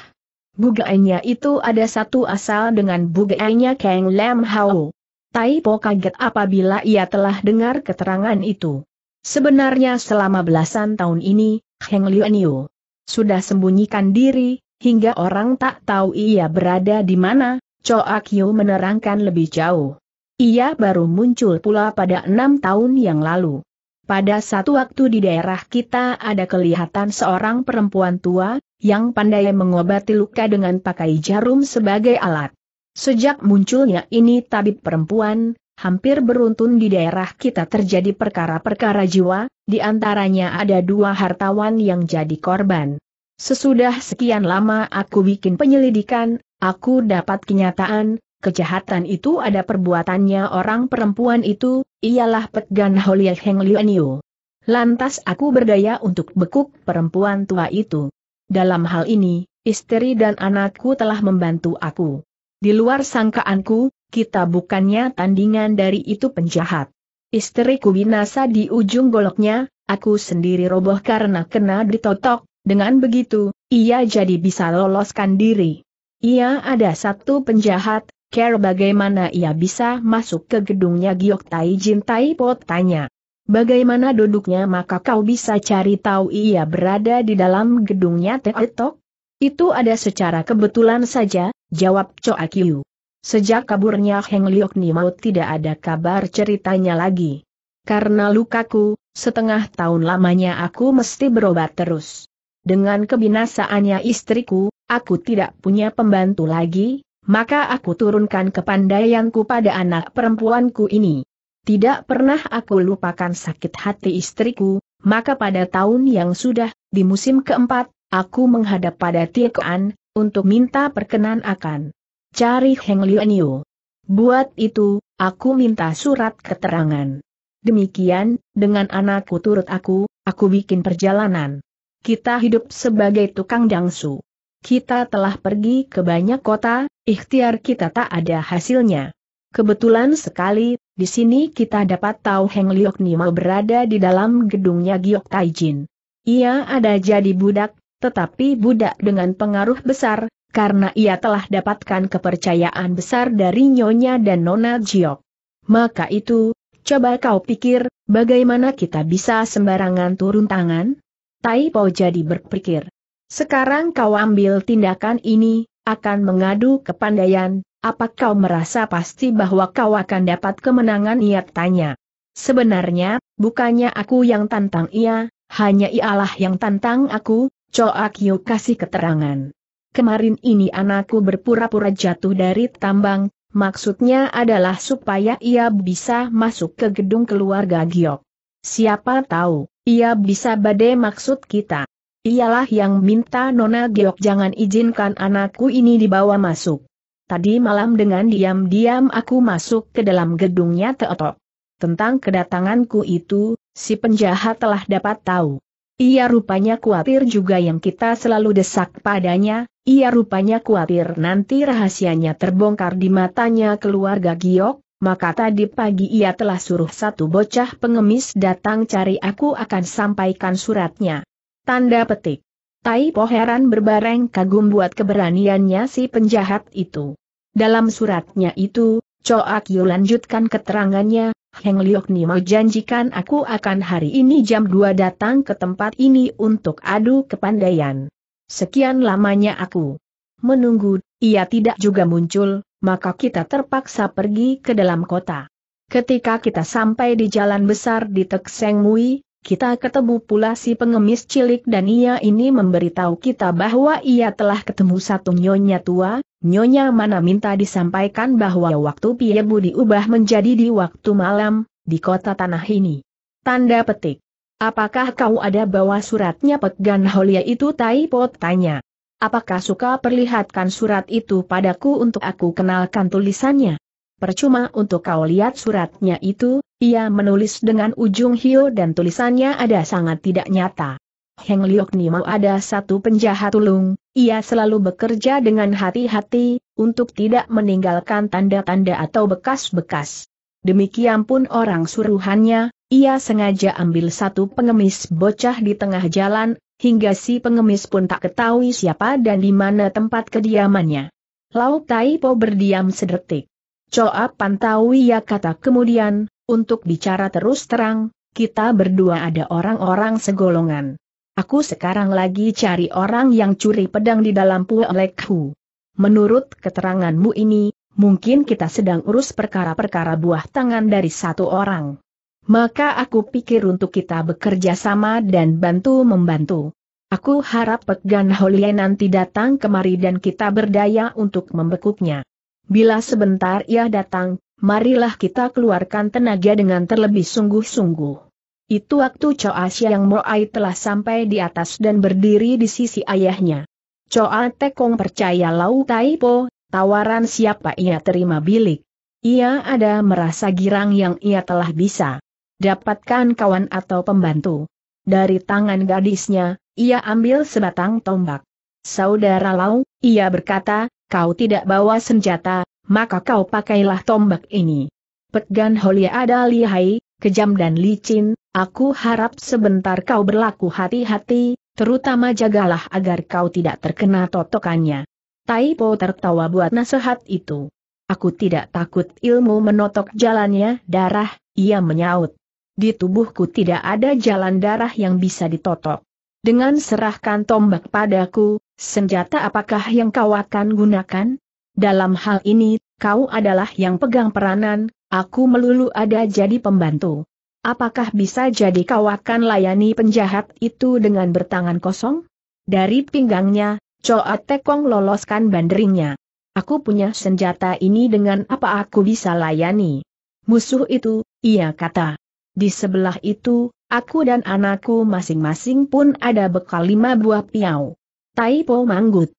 Bugaenya itu ada satu asal dengan Bugaenya Kang Lam Hao. Tai Po kaget apabila ia telah dengar keterangan itu. Sebenarnya selama belasan tahun ini, Heng Liu sudah sembunyikan diri, hingga orang tak tahu ia berada di mana, Choa Akyu menerangkan lebih jauh. Ia baru muncul pula pada enam tahun yang lalu. Pada satu waktu di daerah kita ada kelihatan seorang perempuan tua, yang pandai mengobati luka dengan pakai jarum sebagai alat. Sejak munculnya ini tabib perempuan, hampir beruntun di daerah kita terjadi perkara-perkara jiwa, di antaranya ada dua hartawan yang jadi korban. Sesudah sekian lama aku bikin penyelidikan, aku dapat kenyataan, Kejahatan itu ada perbuatannya orang perempuan itu, ialah Petgan Holiah Heng Liu. Lantas aku berdaya untuk bekuk perempuan tua itu. Dalam hal ini, istri dan anakku telah membantu aku. Di luar sangkaanku, kita bukannya tandingan dari itu penjahat. Istriku binasa di ujung goloknya, aku sendiri roboh karena kena ditotok, dengan begitu, ia jadi bisa loloskan diri. Ia ada satu penjahat, Ker bagaimana ia bisa masuk ke gedungnya Giok Tai Jin Tai Po tanya. Bagaimana duduknya maka kau bisa cari tahu ia berada di dalam gedungnya Teetok? Itu ada secara kebetulan saja, jawab Choa Kiu. Sejak kaburnya Heng Liok Nimau tidak ada kabar ceritanya lagi. Karena lukaku, setengah tahun lamanya aku mesti berobat terus. Dengan kebinasaannya istriku, aku tidak punya pembantu lagi, maka aku turunkan kepandaianku pada anak perempuanku ini. Tidak pernah aku lupakan sakit hati istriku, maka pada tahun yang sudah, di musim keempat, aku menghadap pada Tiekoan, untuk minta perkenan akan cari Heng Lianyu. Buat itu, aku minta surat keterangan. Demikian, dengan anakku turut aku, aku bikin perjalanan. Kita hidup sebagai tukang dangsu. Kita telah pergi ke banyak kota, ikhtiar kita tak ada hasilnya. Kebetulan sekali, di sini kita dapat tahu Heng Liok Nima berada di dalam gedungnya Giok Taijin. Ia ada jadi budak, tetapi budak dengan pengaruh besar, karena ia telah dapatkan kepercayaan besar dari Nyonya dan Nona Giok. Maka itu, coba kau pikir, bagaimana kita bisa sembarangan turun tangan? Tai Po jadi berpikir. Sekarang kau ambil tindakan ini, akan mengadu kepandaian, apa kau merasa pasti bahwa kau akan dapat kemenangan ia tanya. Sebenarnya, bukannya aku yang tantang ia, hanya ialah yang tantang aku, Coak Yu kasih keterangan. Kemarin ini anakku berpura-pura jatuh dari tambang, maksudnya adalah supaya ia bisa masuk ke gedung keluarga Giok. Siapa tahu, ia bisa badai maksud kita ialah yang minta Nona Giok jangan izinkan anakku ini dibawa masuk. Tadi malam dengan diam-diam aku masuk ke dalam gedungnya Teotok. Tentang kedatanganku itu, si penjahat telah dapat tahu. Ia rupanya khawatir juga yang kita selalu desak padanya, ia rupanya khawatir nanti rahasianya terbongkar di matanya keluarga Giok, maka tadi pagi ia telah suruh satu bocah pengemis datang cari aku akan sampaikan suratnya. Tanda petik. Tai Po heran berbareng kagum buat keberaniannya si penjahat itu. Dalam suratnya itu, Coak Yu lanjutkan keterangannya, Heng Liok mau janjikan aku akan hari ini jam 2 datang ke tempat ini untuk adu kepandaian. Sekian lamanya aku menunggu, ia tidak juga muncul, maka kita terpaksa pergi ke dalam kota. Ketika kita sampai di jalan besar di Tekseng Mui, kita ketemu pula si pengemis cilik dan ia ini memberitahu kita bahwa ia telah ketemu satu nyonya tua, nyonya mana minta disampaikan bahwa waktu Piebu diubah menjadi di waktu malam, di kota tanah ini. Tanda petik. Apakah kau ada bawa suratnya Pegan Holia itu Pot tanya. Apakah suka perlihatkan surat itu padaku untuk aku kenalkan tulisannya? Percuma untuk kau lihat suratnya itu, ia menulis dengan ujung hiu dan tulisannya ada sangat tidak nyata. Heng Liok ni mau ada satu penjahat ulung, ia selalu bekerja dengan hati-hati, untuk tidak meninggalkan tanda-tanda atau bekas-bekas. Demikian pun orang suruhannya, ia sengaja ambil satu pengemis bocah di tengah jalan, hingga si pengemis pun tak ketahui siapa dan di mana tempat kediamannya. Lau Tai Po berdiam sedetik. Coa pantaui ya kata kemudian, untuk bicara terus terang, kita berdua ada orang-orang segolongan. Aku sekarang lagi cari orang yang curi pedang di dalam Puelekhu. Menurut keteranganmu ini, mungkin kita sedang urus perkara-perkara buah tangan dari satu orang. Maka aku pikir untuk kita bekerja sama dan bantu-membantu. Aku harap Pegan Holienan nanti datang kemari dan kita berdaya untuk membekuknya. Bila sebentar ia datang, marilah kita keluarkan tenaga dengan terlebih sungguh-sungguh. Itu waktu Asia yang Moai telah sampai di atas dan berdiri di sisi ayahnya. Coa Tekong percaya Lau Po, tawaran siapa ia terima bilik. Ia ada merasa girang yang ia telah bisa dapatkan kawan atau pembantu. Dari tangan gadisnya, ia ambil sebatang tombak. Saudara Lau, ia berkata, kau tidak bawa senjata, maka kau pakailah tombak ini. Pegan Holia ada lihai, kejam dan licin, aku harap sebentar kau berlaku hati-hati, terutama jagalah agar kau tidak terkena totokannya. Taipo tertawa buat nasihat itu. Aku tidak takut ilmu menotok jalannya darah, ia menyaut. Di tubuhku tidak ada jalan darah yang bisa ditotok. Dengan serahkan tombak padaku, Senjata apakah yang kau akan gunakan? Dalam hal ini, kau adalah yang pegang peranan, aku melulu ada jadi pembantu. Apakah bisa jadi kau akan layani penjahat itu dengan bertangan kosong? Dari pinggangnya, Choa Tekong loloskan banderingnya. Aku punya senjata ini dengan apa aku bisa layani? Musuh itu, ia kata. Di sebelah itu, aku dan anakku masing-masing pun ada bekal lima buah piau. Tai Taipo manggut.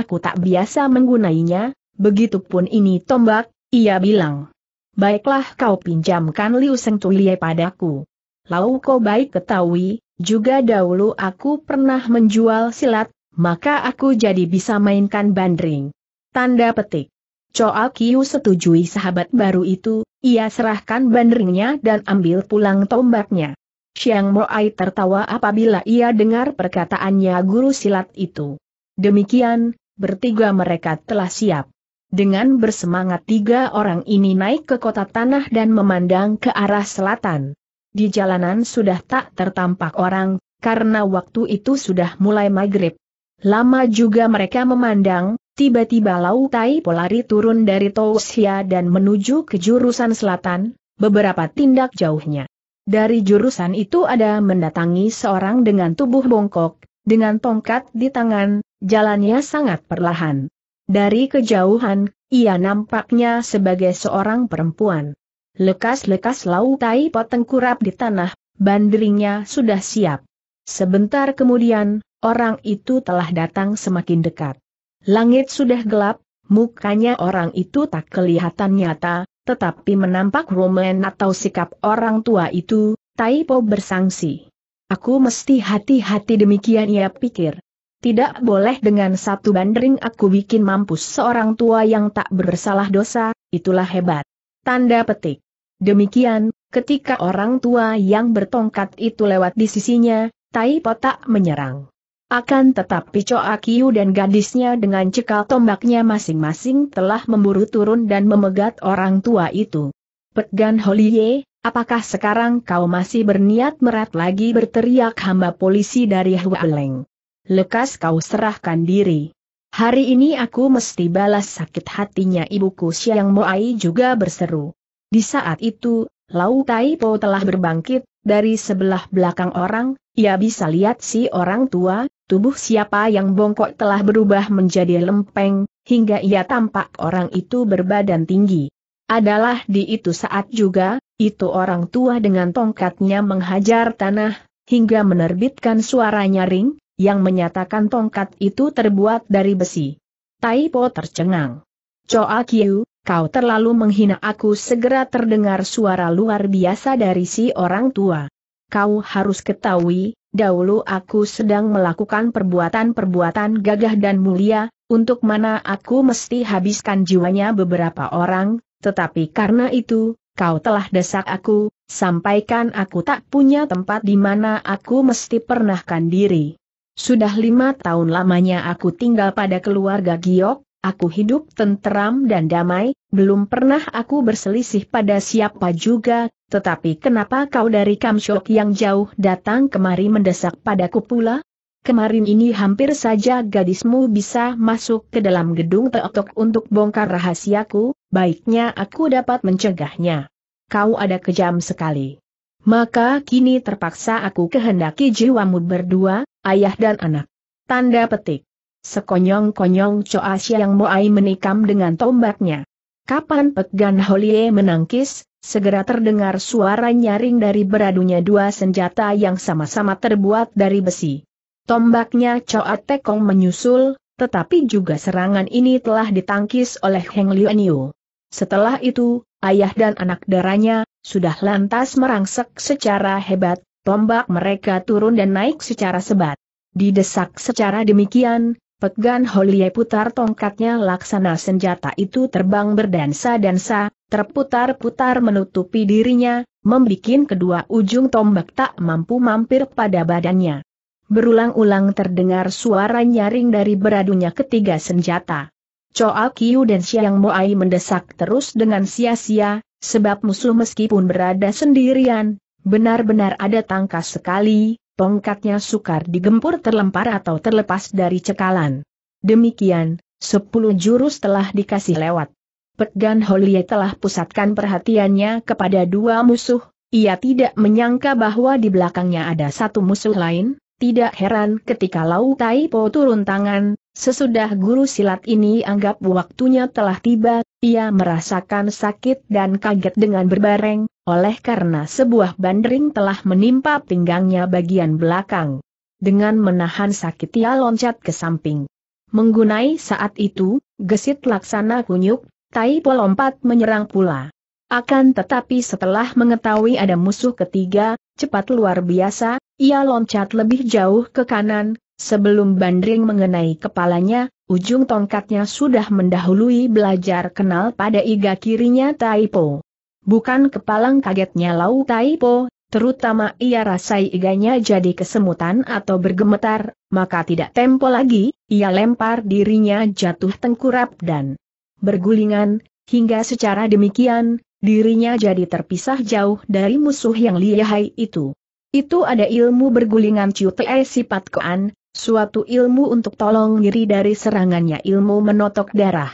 aku tak biasa menggunainya, begitupun ini tombak, ia bilang. Baiklah kau pinjamkan Liu Seng Tulie padaku. Lau kau baik ketahui, juga dahulu aku pernah menjual silat, maka aku jadi bisa mainkan bandring. Tanda petik. Choa Kiu setujui sahabat baru itu, ia serahkan bandringnya dan ambil pulang tombaknya. Chiang Moai tertawa apabila ia dengar perkataannya guru silat itu. Demikian, bertiga mereka telah siap. Dengan bersemangat tiga orang ini naik ke kota tanah dan memandang ke arah selatan. Di jalanan sudah tak tertampak orang, karena waktu itu sudah mulai maghrib. Lama juga mereka memandang, tiba-tiba Lautai Polari turun dari Tausia dan menuju ke jurusan selatan, beberapa tindak jauhnya. Dari jurusan itu ada mendatangi seorang dengan tubuh bongkok, dengan tongkat di tangan, jalannya sangat perlahan. Dari kejauhan, ia nampaknya sebagai seorang perempuan. Lekas-lekas lautai poteng kurap di tanah, bandringnya sudah siap. Sebentar kemudian, orang itu telah datang semakin dekat. Langit sudah gelap, mukanya orang itu tak kelihatan nyata, tetapi menampak roman atau sikap orang tua itu, Taipo bersangsi. Aku mesti hati-hati demikian ia pikir. Tidak boleh dengan satu bandering aku bikin mampus seorang tua yang tak bersalah dosa, itulah hebat. Tanda petik. Demikian, ketika orang tua yang bertongkat itu lewat di sisinya, Taipo tak menyerang. Akan tetapi Choa Kiu dan gadisnya dengan cekal tombaknya masing-masing telah memburu turun dan memegat orang tua itu. Pegan Holie, apakah sekarang kau masih berniat merat lagi berteriak hamba polisi dari Hualeng? Lekas kau serahkan diri. Hari ini aku mesti balas sakit hatinya ibuku Siang Moai juga berseru. Di saat itu, Lau Tai Po telah berbangkit, dari sebelah belakang orang, ia bisa lihat si orang tua, Tubuh siapa yang bongkok telah berubah menjadi lempeng, hingga ia tampak orang itu berbadan tinggi. Adalah di itu saat juga, itu orang tua dengan tongkatnya menghajar tanah, hingga menerbitkan suara nyaring, yang menyatakan tongkat itu terbuat dari besi. Taipo tercengang. Choa Kiu, kau terlalu menghina aku segera terdengar suara luar biasa dari si orang tua. Kau harus ketahui, dahulu aku sedang melakukan perbuatan-perbuatan gagah dan mulia, untuk mana aku mesti habiskan jiwanya beberapa orang, tetapi karena itu, kau telah desak aku, sampaikan aku tak punya tempat di mana aku mesti pernahkan diri. Sudah lima tahun lamanya aku tinggal pada keluarga Giok, aku hidup tenteram dan damai, belum pernah aku berselisih pada siapa juga, tetapi kenapa kau dari Kamshok yang jauh datang kemari mendesak padaku pula? Kemarin ini hampir saja gadismu bisa masuk ke dalam gedung Teotok untuk bongkar rahasiaku, baiknya aku dapat mencegahnya. Kau ada kejam sekali. Maka kini terpaksa aku kehendaki jiwamu berdua, ayah dan anak. Tanda petik. Sekonyong-konyong Coa yang Moai menikam dengan tombaknya. Kapan Pegan Holie menangkis, segera terdengar suara nyaring dari beradunya dua senjata yang sama-sama terbuat dari besi. Tombaknya Choa Tekong menyusul, tetapi juga serangan ini telah ditangkis oleh Heng Lianyu. Setelah itu, ayah dan anak darahnya, sudah lantas merangsek secara hebat, tombak mereka turun dan naik secara sebat. Didesak secara demikian, Pegan Holie putar tongkatnya laksana senjata itu terbang berdansa-dansa, terputar-putar menutupi dirinya, membuat kedua ujung tombak tak mampu mampir pada badannya. Berulang-ulang terdengar suara nyaring dari beradunya ketiga senjata. Choa Kiu dan Siang Moai mendesak terus dengan sia-sia, sebab musuh meskipun berada sendirian, benar-benar ada tangkas sekali, tongkatnya sukar digempur terlempar atau terlepas dari cekalan. Demikian, sepuluh jurus telah dikasih lewat. Petgan Holie telah pusatkan perhatiannya kepada dua musuh, ia tidak menyangka bahwa di belakangnya ada satu musuh lain, tidak heran ketika Lau Tai Po turun tangan, sesudah guru silat ini anggap waktunya telah tiba, ia merasakan sakit dan kaget dengan berbareng, oleh karena sebuah bandering telah menimpa pinggangnya bagian belakang. Dengan menahan sakit ia loncat ke samping. Menggunai saat itu, gesit laksana kunyuk, Tai Po lompat menyerang pula. Akan tetapi setelah mengetahui ada musuh ketiga, cepat luar biasa, ia loncat lebih jauh ke kanan, sebelum bandring mengenai kepalanya, ujung tongkatnya sudah mendahului belajar kenal pada iga kirinya Tai Po. Bukan kepalang kagetnya Lau Tai Po, terutama ia rasai iganya jadi kesemutan atau bergemetar, maka tidak tempo lagi, ia lempar dirinya jatuh tengkurap dan bergulingan, hingga secara demikian, dirinya jadi terpisah jauh dari musuh yang lihai itu. Itu ada ilmu bergulingan ciutai Sipat Koan, suatu ilmu untuk tolong diri dari serangannya ilmu menotok darah.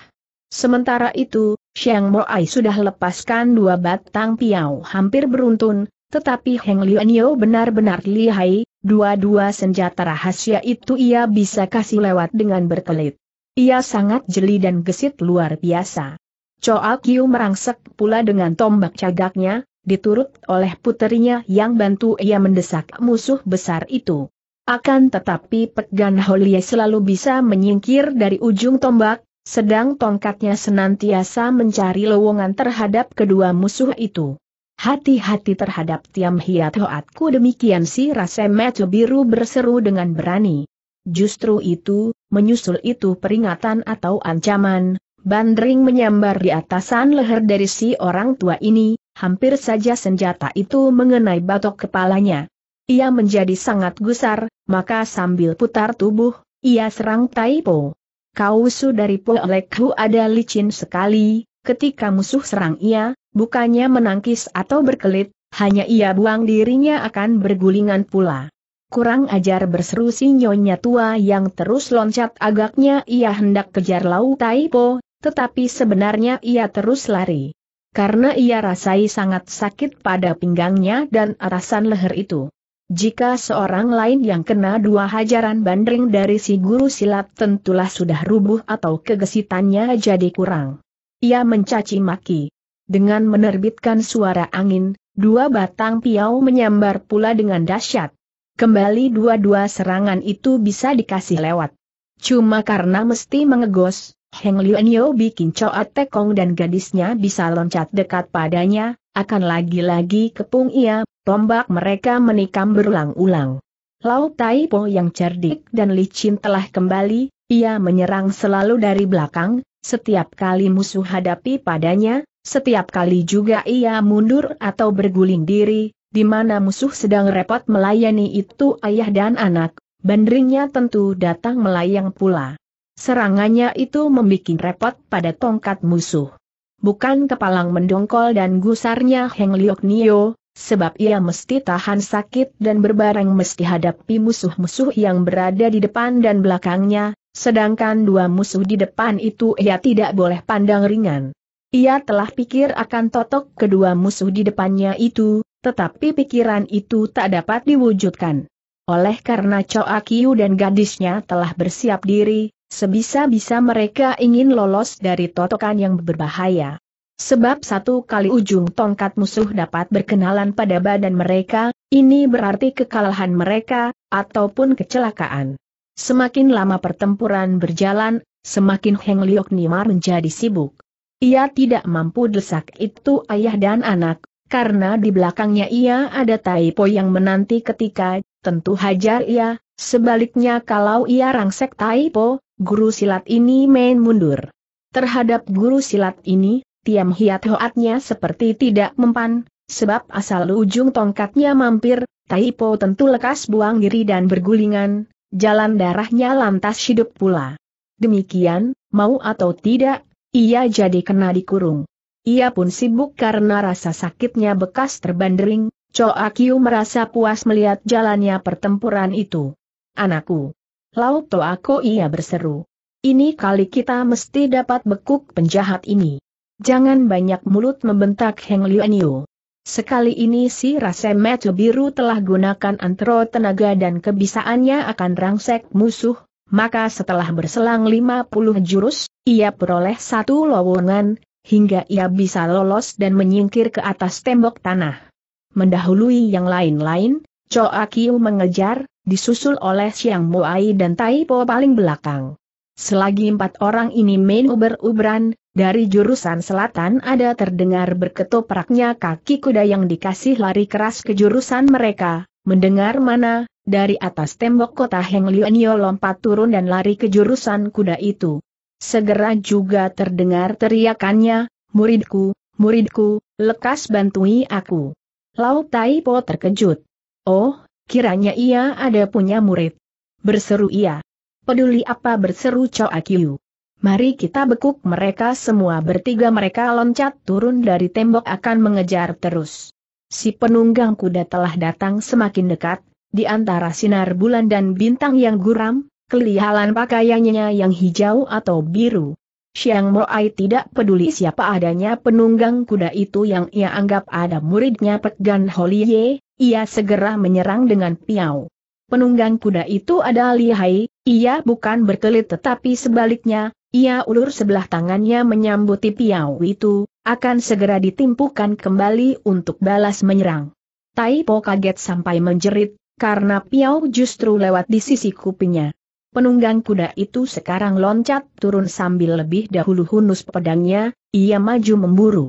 Sementara itu, Xiang ai sudah lepaskan dua batang piau hampir beruntun, tetapi Heng Lianyo benar-benar lihai, dua-dua senjata rahasia itu ia bisa kasih lewat dengan berkelit. Ia sangat jeli dan gesit luar biasa. Choa Kiu merangsek pula dengan tombak cagaknya, diturut oleh puterinya yang bantu ia mendesak musuh besar itu. Akan tetapi Pegan Holie selalu bisa menyingkir dari ujung tombak, sedang tongkatnya senantiasa mencari lowongan terhadap kedua musuh itu. Hati-hati terhadap Tiam Hiat Hoatku demikian si Rasemet biru berseru dengan berani. Justru itu, menyusul itu peringatan atau ancaman, bandring menyambar di atasan leher dari si orang tua ini, hampir saja senjata itu mengenai batok kepalanya. Ia menjadi sangat gusar, maka sambil putar tubuh, ia serang Taipo. Kausu dari Po Lekhu ada licin sekali, ketika musuh serang ia, bukannya menangkis atau berkelit, hanya ia buang dirinya akan bergulingan pula. Kurang ajar berseru si nyonya tua yang terus loncat agaknya ia hendak kejar Lau Taipo, tetapi sebenarnya ia terus lari. Karena ia rasai sangat sakit pada pinggangnya dan arasan leher itu. Jika seorang lain yang kena dua hajaran bandring dari si guru silat tentulah sudah rubuh atau kegesitannya jadi kurang. Ia mencaci maki. Dengan menerbitkan suara angin, dua batang piau menyambar pula dengan dahsyat kembali dua-dua serangan itu bisa dikasih lewat. Cuma karena mesti mengegos, Heng Lianyo bikin Choa Tekong dan gadisnya bisa loncat dekat padanya, akan lagi-lagi kepung ia, tombak mereka menikam berulang-ulang. Lau Tai yang cerdik dan licin telah kembali, ia menyerang selalu dari belakang, setiap kali musuh hadapi padanya, setiap kali juga ia mundur atau berguling diri, di mana musuh sedang repot melayani itu ayah dan anak, bandringnya tentu datang melayang pula. Serangannya itu membuat repot pada tongkat musuh. Bukan kepalang mendongkol dan gusarnya Heng Liok Nio, sebab ia mesti tahan sakit dan berbareng mesti hadapi musuh-musuh yang berada di depan dan belakangnya, sedangkan dua musuh di depan itu ia tidak boleh pandang ringan. Ia telah pikir akan totok kedua musuh di depannya itu, tetapi pikiran itu tak dapat diwujudkan. Oleh karena Choa Kiu dan gadisnya telah bersiap diri, sebisa-bisa mereka ingin lolos dari totokan yang berbahaya. Sebab satu kali ujung tongkat musuh dapat berkenalan pada badan mereka, ini berarti kekalahan mereka, ataupun kecelakaan. Semakin lama pertempuran berjalan, semakin Heng Liok Nimar menjadi sibuk. Ia tidak mampu desak itu ayah dan anak, karena di belakangnya ia ada Taipo yang menanti ketika, tentu hajar ia, ya. sebaliknya kalau ia rangsek Taipo, guru silat ini main mundur. Terhadap guru silat ini, Tiam Hiat Hoatnya seperti tidak mempan, sebab asal ujung tongkatnya mampir, Taipo tentu lekas buang diri dan bergulingan, jalan darahnya lantas hidup pula. Demikian, mau atau tidak, ia jadi kena dikurung. Ia pun sibuk karena rasa sakitnya bekas terbandering, Cho Akiu merasa puas melihat jalannya pertempuran itu. Anakku! Lau Toako ia berseru. Ini kali kita mesti dapat bekuk penjahat ini. Jangan banyak mulut membentak Heng Liu Sekali ini si Rasa Rasemet Biru telah gunakan antro tenaga dan kebisaannya akan rangsek musuh, maka setelah berselang 50 jurus, ia peroleh satu lowongan, hingga ia bisa lolos dan menyingkir ke atas tembok tanah. Mendahului yang lain-lain, Choa Kiu mengejar, disusul oleh Siang Moai dan Tai Po paling belakang. Selagi empat orang ini main uber-uberan, dari jurusan selatan ada terdengar berketopraknya kaki kuda yang dikasih lari keras ke jurusan mereka, mendengar mana, dari atas tembok kota Heng Lianio lompat turun dan lari ke jurusan kuda itu. Segera juga terdengar teriakannya, muridku, muridku, lekas bantui aku. Lau Tai Po terkejut. Oh, kiranya ia ada punya murid. Berseru ia. Peduli apa berseru Choa Akiu. Mari kita bekuk mereka semua bertiga mereka loncat turun dari tembok akan mengejar terus. Si penunggang kuda telah datang semakin dekat, di antara sinar bulan dan bintang yang guram, kelihalan pakaiannya yang hijau atau biru. Xiang Moai tidak peduli siapa adanya penunggang kuda itu yang ia anggap ada muridnya Pegan Holie, ia segera menyerang dengan piau. Penunggang kuda itu ada lihai, ia bukan berkelit tetapi sebaliknya, ia ulur sebelah tangannya menyambuti piau itu, akan segera ditimpukan kembali untuk balas menyerang. Tai Po kaget sampai menjerit, karena piau justru lewat di sisi kupinya. Penunggang kuda itu sekarang loncat turun sambil lebih dahulu hunus pedangnya, ia maju memburu.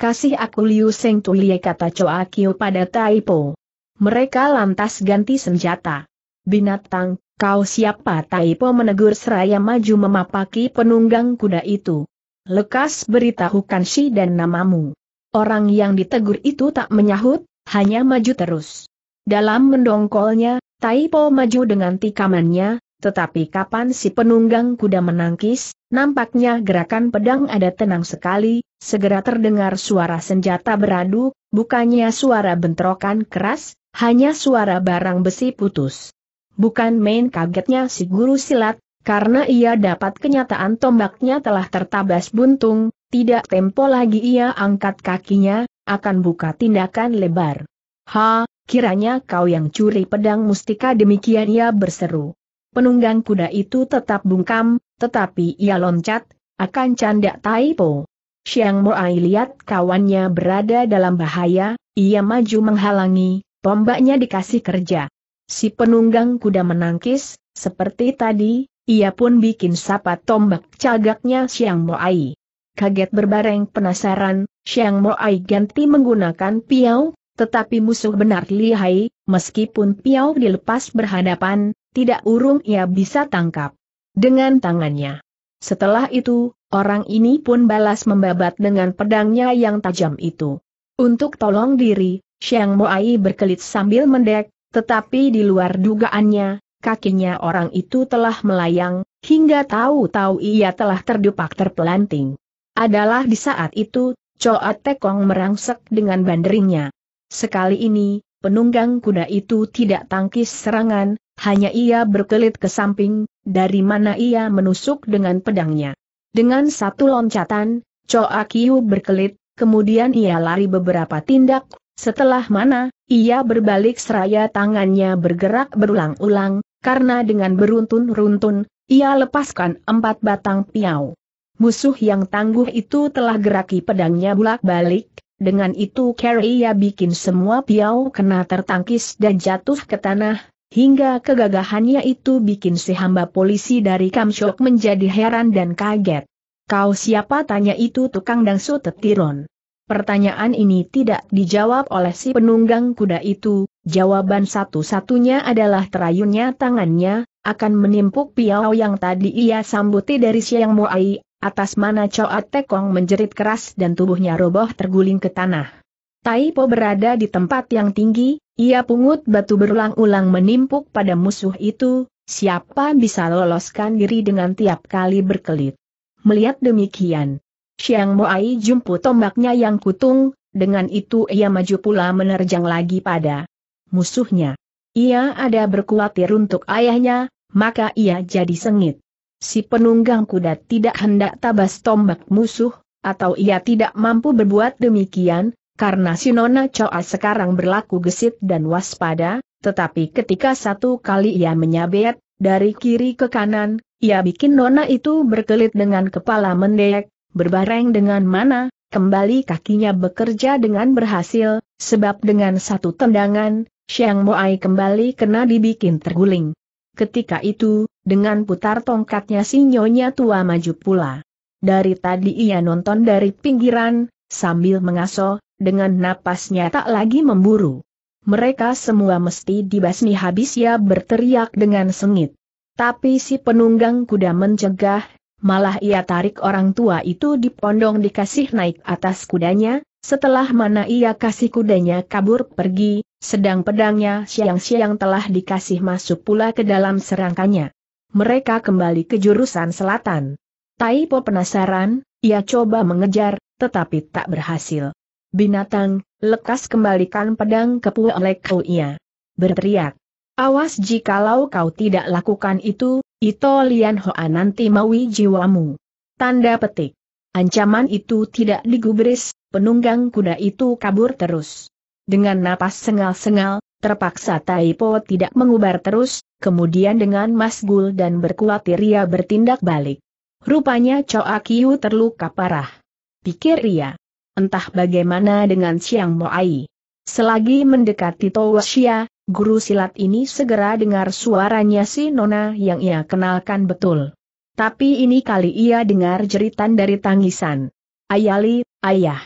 Kasih aku Liu Seng Tulie kata Choa Kiu pada Taipo. Mereka lantas ganti senjata. Binatang, kau siapa Taipo menegur seraya maju memapaki penunggang kuda itu. Lekas beritahukan si dan namamu. Orang yang ditegur itu tak menyahut, hanya maju terus. Dalam mendongkolnya, Taipo maju dengan tikamannya, tetapi kapan si penunggang kuda menangkis, nampaknya gerakan pedang ada tenang sekali, segera terdengar suara senjata beradu, bukannya suara bentrokan keras, hanya suara barang besi putus. Bukan main kagetnya si guru silat, karena ia dapat kenyataan tombaknya telah tertabas buntung, tidak tempo lagi ia angkat kakinya, akan buka tindakan lebar. Ha, kiranya kau yang curi pedang mustika demikian ia berseru. Penunggang kuda itu tetap bungkam, tetapi ia loncat, akan candak Taipo. Siang Moai lihat kawannya berada dalam bahaya, ia maju menghalangi, tombaknya dikasih kerja. Si penunggang kuda menangkis, seperti tadi, ia pun bikin sapat tombak cagaknya Siang Moai. Kaget berbareng penasaran, Siang Moai ganti menggunakan piau, tetapi musuh benar lihai, meskipun piau dilepas berhadapan, tidak urung ia bisa tangkap dengan tangannya. Setelah itu, orang ini pun balas membabat dengan pedangnya yang tajam itu. Untuk tolong diri, Xiang Moai berkelit sambil mendek, tetapi di luar dugaannya, kakinya orang itu telah melayang, hingga tahu-tahu ia telah terdupak terpelanting. Adalah di saat itu, Coa Tekong merangsek dengan banderingnya. Sekali ini, penunggang kuda itu tidak tangkis serangan, hanya ia berkelit ke samping, dari mana ia menusuk dengan pedangnya. Dengan satu loncatan, Choa Kiu berkelit, kemudian ia lari beberapa tindak, setelah mana, ia berbalik seraya tangannya bergerak berulang-ulang, karena dengan beruntun-runtun, ia lepaskan empat batang piau. Musuh yang tangguh itu telah geraki pedangnya bolak-balik, dengan itu Carrie ia bikin semua piau kena tertangkis dan jatuh ke tanah, Hingga kegagahannya itu bikin si hamba polisi dari Kamsok menjadi heran dan kaget. Kau siapa tanya itu tukang dangsu tetiron. Pertanyaan ini tidak dijawab oleh si penunggang kuda itu, jawaban satu-satunya adalah terayunnya tangannya, akan menimpuk piau yang tadi ia sambuti dari siang muai, atas mana Coa Tekong menjerit keras dan tubuhnya roboh terguling ke tanah. Tai Po berada di tempat yang tinggi, ia pungut batu berulang-ulang menimpuk pada musuh itu, siapa bisa loloskan diri dengan tiap kali berkelit. Melihat demikian, Xiang Moai jumpu tombaknya yang kutung, dengan itu ia maju pula menerjang lagi pada musuhnya. Ia ada berkuatir untuk ayahnya, maka ia jadi sengit. Si penunggang kuda tidak hendak tabas tombak musuh, atau ia tidak mampu berbuat demikian, karena si Nona Choa sekarang berlaku gesit dan waspada, tetapi ketika satu kali ia menyabet, dari kiri ke kanan, ia bikin Nona itu berkelit dengan kepala mendek, berbareng dengan mana, kembali kakinya bekerja dengan berhasil, sebab dengan satu tendangan, Xiang Moai kembali kena dibikin terguling. Ketika itu, dengan putar tongkatnya si Nyonya tua maju pula. Dari tadi ia nonton dari pinggiran, sambil mengaso, dengan napasnya tak lagi memburu. Mereka semua mesti dibasmi habis ya berteriak dengan sengit. Tapi si penunggang kuda mencegah, malah ia tarik orang tua itu di dipondong dikasih naik atas kudanya, setelah mana ia kasih kudanya kabur pergi, sedang pedangnya siang-siang telah dikasih masuk pula ke dalam serangkanya. Mereka kembali ke jurusan selatan. Taipo penasaran, ia coba mengejar, tetapi tak berhasil. Binatang, lekas kembalikan pedang ke kau Ia. Berteriak. Awas jikalau kau tidak lakukan itu, itu Lian Hoa nanti maui jiwamu. Tanda petik. Ancaman itu tidak digubris, penunggang kuda itu kabur terus. Dengan napas sengal-sengal, terpaksa Taipo tidak mengubar terus, kemudian dengan masgul dan berkuatir ia bertindak balik. Rupanya Choa Kiu terluka parah. Pikir ia. Entah bagaimana dengan Siang Moai. Selagi mendekati Towasia, guru silat ini segera dengar suaranya si Nona yang ia kenalkan betul. Tapi ini kali ia dengar jeritan dari tangisan. Ayali, ayah.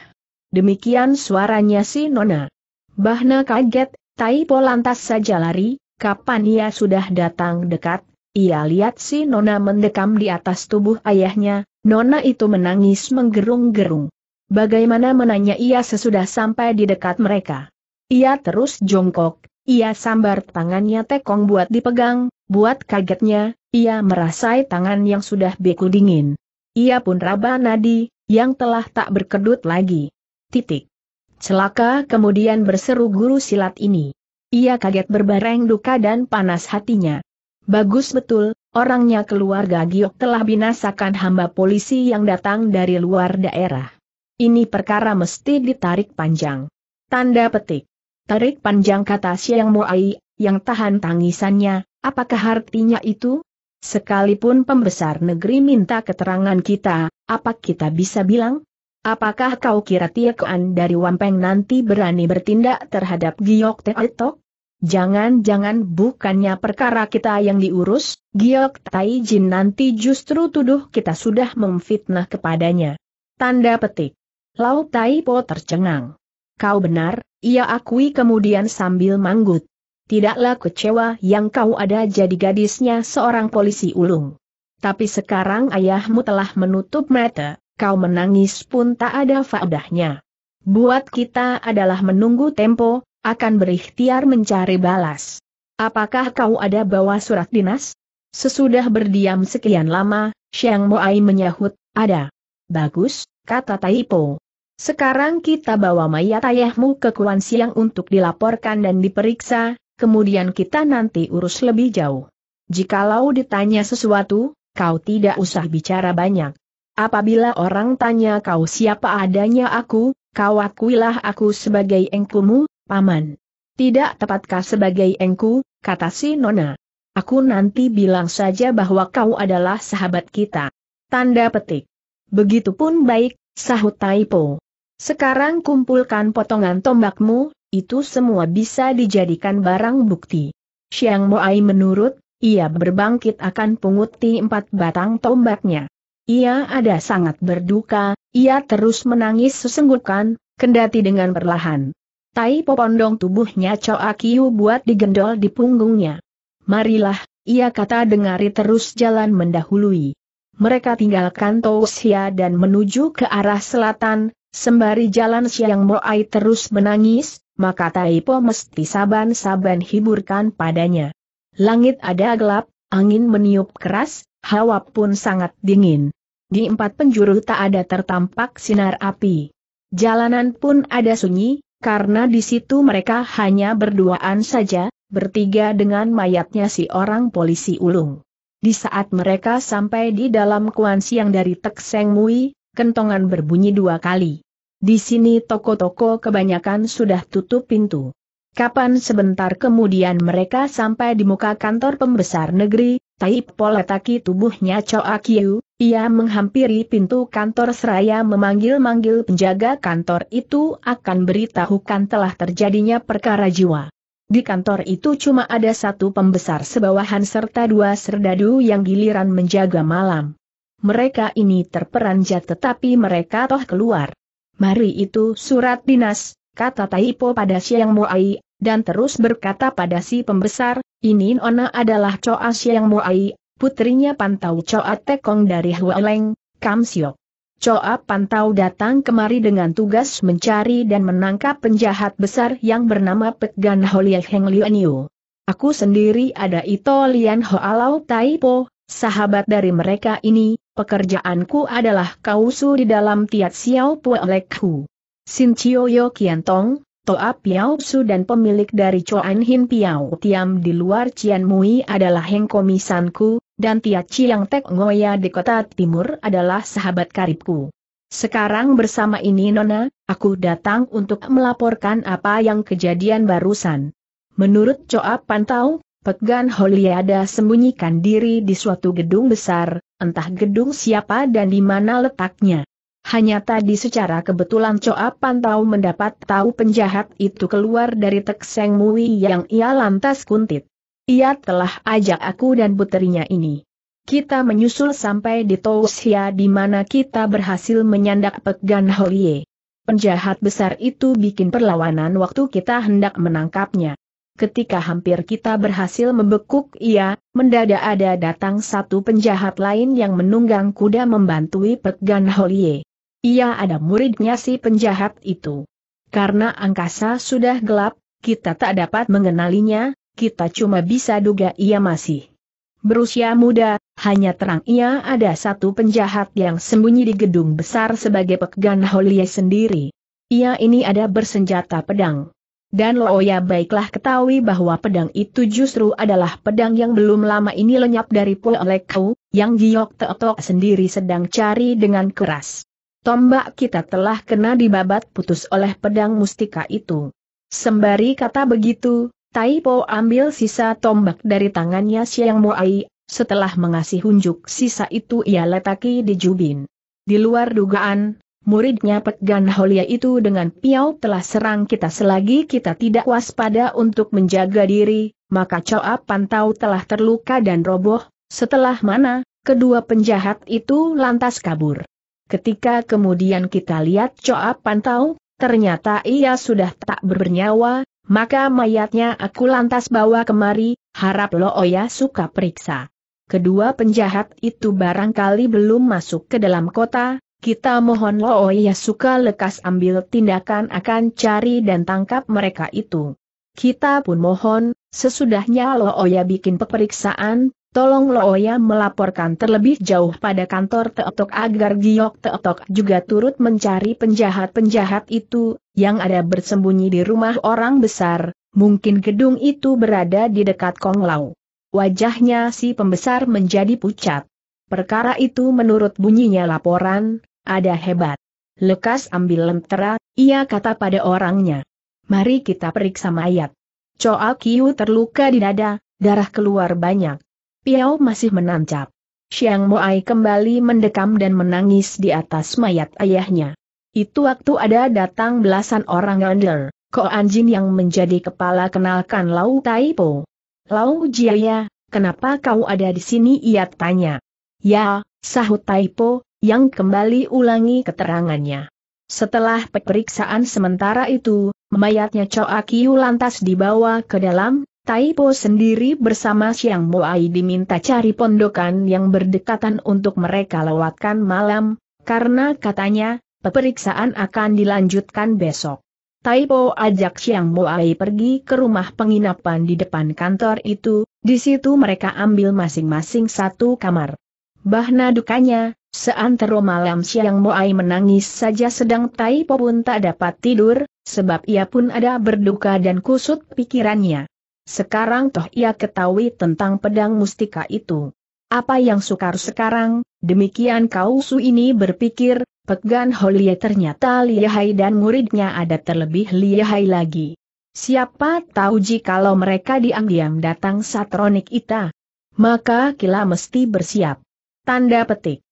Demikian suaranya si Nona. Bahna kaget, Taipo lantas saja lari, kapan ia sudah datang dekat, ia lihat si Nona mendekam di atas tubuh ayahnya, Nona itu menangis menggerung-gerung. Bagaimana menanya ia sesudah sampai di dekat mereka. Ia terus jongkok, ia sambar tangannya tekong buat dipegang, buat kagetnya, ia merasai tangan yang sudah beku dingin. Ia pun raba nadi, yang telah tak berkedut lagi. Titik. Celaka kemudian berseru guru silat ini. Ia kaget berbareng duka dan panas hatinya. Bagus betul, orangnya keluarga Giok telah binasakan hamba polisi yang datang dari luar daerah. Ini perkara mesti ditarik panjang. Tanda petik. Tarik panjang kata Siang Muai, yang tahan tangisannya, apakah artinya itu? Sekalipun pembesar negeri minta keterangan kita, apa kita bisa bilang? Apakah kau kira Tiakuan dari Wampeng nanti berani bertindak terhadap Giok Teetok? Jangan-jangan bukannya perkara kita yang diurus, Giok Taijin nanti justru tuduh kita sudah memfitnah kepadanya. Tanda petik. Lau Tai Po tercengang. Kau benar, ia akui kemudian sambil manggut. Tidaklah kecewa yang kau ada jadi gadisnya seorang polisi ulung. Tapi sekarang ayahmu telah menutup mata, kau menangis pun tak ada faedahnya. Buat kita adalah menunggu tempo, akan berikhtiar mencari balas. Apakah kau ada bawa surat dinas? Sesudah berdiam sekian lama, Xiang Moai menyahut, ada. Bagus, kata Taipo. Sekarang kita bawa mayat ayahmu ke Kuan Siang untuk dilaporkan dan diperiksa, kemudian kita nanti urus lebih jauh. Jikalau ditanya sesuatu, kau tidak usah bicara banyak. Apabila orang tanya kau siapa adanya aku, kau akuilah aku sebagai engkumu, paman. Tidak tepatkah sebagai engku, kata si Nona. Aku nanti bilang saja bahwa kau adalah sahabat kita. Tanda petik. Begitupun baik, Sahut Taipo. Sekarang kumpulkan potongan tombakmu, itu semua bisa dijadikan barang bukti. Xiang Moai menurut, ia berbangkit akan punguti empat batang tombaknya. Ia ada sangat berduka, ia terus menangis sesenggukan, kendati dengan perlahan. Tai pondong tubuhnya Choa Kiu buat digendol di punggungnya. Marilah, ia kata dengari terus jalan mendahului. Mereka tinggalkan Tousia dan menuju ke arah selatan, sembari jalan Siang Moai terus menangis, maka Taipo mesti saban-saban hiburkan padanya. Langit ada gelap, angin meniup keras, hawa pun sangat dingin. Di empat penjuru tak ada tertampak sinar api. Jalanan pun ada sunyi, karena di situ mereka hanya berduaan saja, bertiga dengan mayatnya si orang polisi ulung. Di saat mereka sampai di dalam Kuan Siang dari Tek Mui, kentongan berbunyi dua kali. Di sini toko-toko kebanyakan sudah tutup pintu. Kapan sebentar kemudian mereka sampai di muka kantor pembesar negeri, Taip Poletaki tubuhnya Choa Kiu, ia menghampiri pintu kantor seraya memanggil-manggil penjaga kantor itu akan beritahukan telah terjadinya perkara jiwa. Di kantor itu cuma ada satu pembesar sebawahan serta dua serdadu yang giliran menjaga malam. Mereka ini terperanjat tetapi mereka toh keluar. Mari itu surat dinas, kata Taipo pada Siang Muai, dan terus berkata pada si pembesar, ini Nona adalah Choa Siang Muai, putrinya Pantau Choa Tekong dari Hualeng, Kamsiok. Coa Pantau datang kemari dengan tugas mencari dan menangkap penjahat besar yang bernama Pegan Holie Heng Lianyu. Aku sendiri ada Ito Lian Hoalau Taipo, sahabat dari mereka ini, pekerjaanku adalah kausu di dalam Tiat Xiao Po Hu. Sin Chio Yo Kian Tong, Toa Piao Su dan pemilik dari Choan Hin Piao Tiam di luar Cian Mui adalah Heng Komisanku, dan Tia Chiang Tek Ngoya di kota timur adalah sahabat karibku. Sekarang bersama ini Nona, aku datang untuk melaporkan apa yang kejadian barusan. Menurut Coa Pantau, Pegan Holiada sembunyikan diri di suatu gedung besar, entah gedung siapa dan di mana letaknya. Hanya tadi secara kebetulan Coa Pantau mendapat tahu penjahat itu keluar dari Tekseng Mui yang ia lantas kuntit. Ia telah ajak aku dan puterinya ini. Kita menyusul sampai di Tousia di mana kita berhasil menyandak Pegan Holie. Penjahat besar itu bikin perlawanan waktu kita hendak menangkapnya. Ketika hampir kita berhasil membekuk ia, mendadak ada datang satu penjahat lain yang menunggang kuda membantui Pegan Holie. Ia ada muridnya si penjahat itu. Karena angkasa sudah gelap, kita tak dapat mengenalinya, kita cuma bisa duga ia masih berusia muda, hanya terang ia ada satu penjahat yang sembunyi di gedung besar sebagai pegan Holie sendiri. Ia ini ada bersenjata pedang. Dan Loya baiklah ketahui bahwa pedang itu justru adalah pedang yang belum lama ini lenyap dari Poelekau, yang Giok Teotok sendiri sedang cari dengan keras. Tombak kita telah kena dibabat putus oleh pedang mustika itu. Sembari kata begitu, Tai Po ambil sisa tombak dari tangannya Siang Moai, setelah mengasih unjuk sisa itu ia letaki di Jubin. Di luar dugaan, muridnya Pegan Holia itu dengan piau telah serang kita selagi kita tidak waspada untuk menjaga diri, maka Choa Pantau telah terluka dan roboh, setelah mana, kedua penjahat itu lantas kabur. Ketika kemudian kita lihat Choa Pantau, ternyata ia sudah tak bernyawa, maka mayatnya aku lantas bawa kemari, harap Lo Oya suka periksa. Kedua penjahat itu barangkali belum masuk ke dalam kota, kita mohon Lo Oya suka lekas ambil tindakan akan cari dan tangkap mereka itu. Kita pun mohon, sesudahnya Lo Oya bikin peperiksaan Tolong Looya oh melaporkan terlebih jauh pada kantor Teotok agar Giok Teotok juga turut mencari penjahat-penjahat itu, yang ada bersembunyi di rumah orang besar, mungkin gedung itu berada di dekat Kong Konglau. Wajahnya si pembesar menjadi pucat. Perkara itu menurut bunyinya laporan, ada hebat. Lekas ambil lentera, ia kata pada orangnya. Mari kita periksa mayat. Choa Kiu terluka di dada, darah keluar banyak. Piao masih menancap. Xiang Moai kembali mendekam dan menangis di atas mayat ayahnya. Itu waktu ada datang belasan orang under, Ko Anjin yang menjadi kepala kenalkan Lau Taipo. Lau Jiaya, kenapa kau ada di sini ia tanya. Ya, sahut Taipo, yang kembali ulangi keterangannya. Setelah pemeriksaan sementara itu, mayatnya Cho Akiu lantas dibawa ke dalam, Taipo sendiri bersama Siang Moai diminta cari pondokan yang berdekatan untuk mereka lewatkan malam, karena katanya, peperiksaan akan dilanjutkan besok. Taipo ajak Siang Moai pergi ke rumah penginapan di depan kantor itu, di situ mereka ambil masing-masing satu kamar. Bahna dukanya, seantero malam Siang Moai menangis saja sedang Taipo pun tak dapat tidur, sebab ia pun ada berduka dan kusut pikirannya. Sekarang toh ia ketahui tentang pedang mustika itu. Apa yang sukar sekarang, demikian kau su ini berpikir, pegan Holie ternyata lihai dan muridnya ada terlebih lihai lagi. Siapa tahu jikalau mereka diam-diam datang satronik ita, maka kila mesti bersiap. Tanda petik.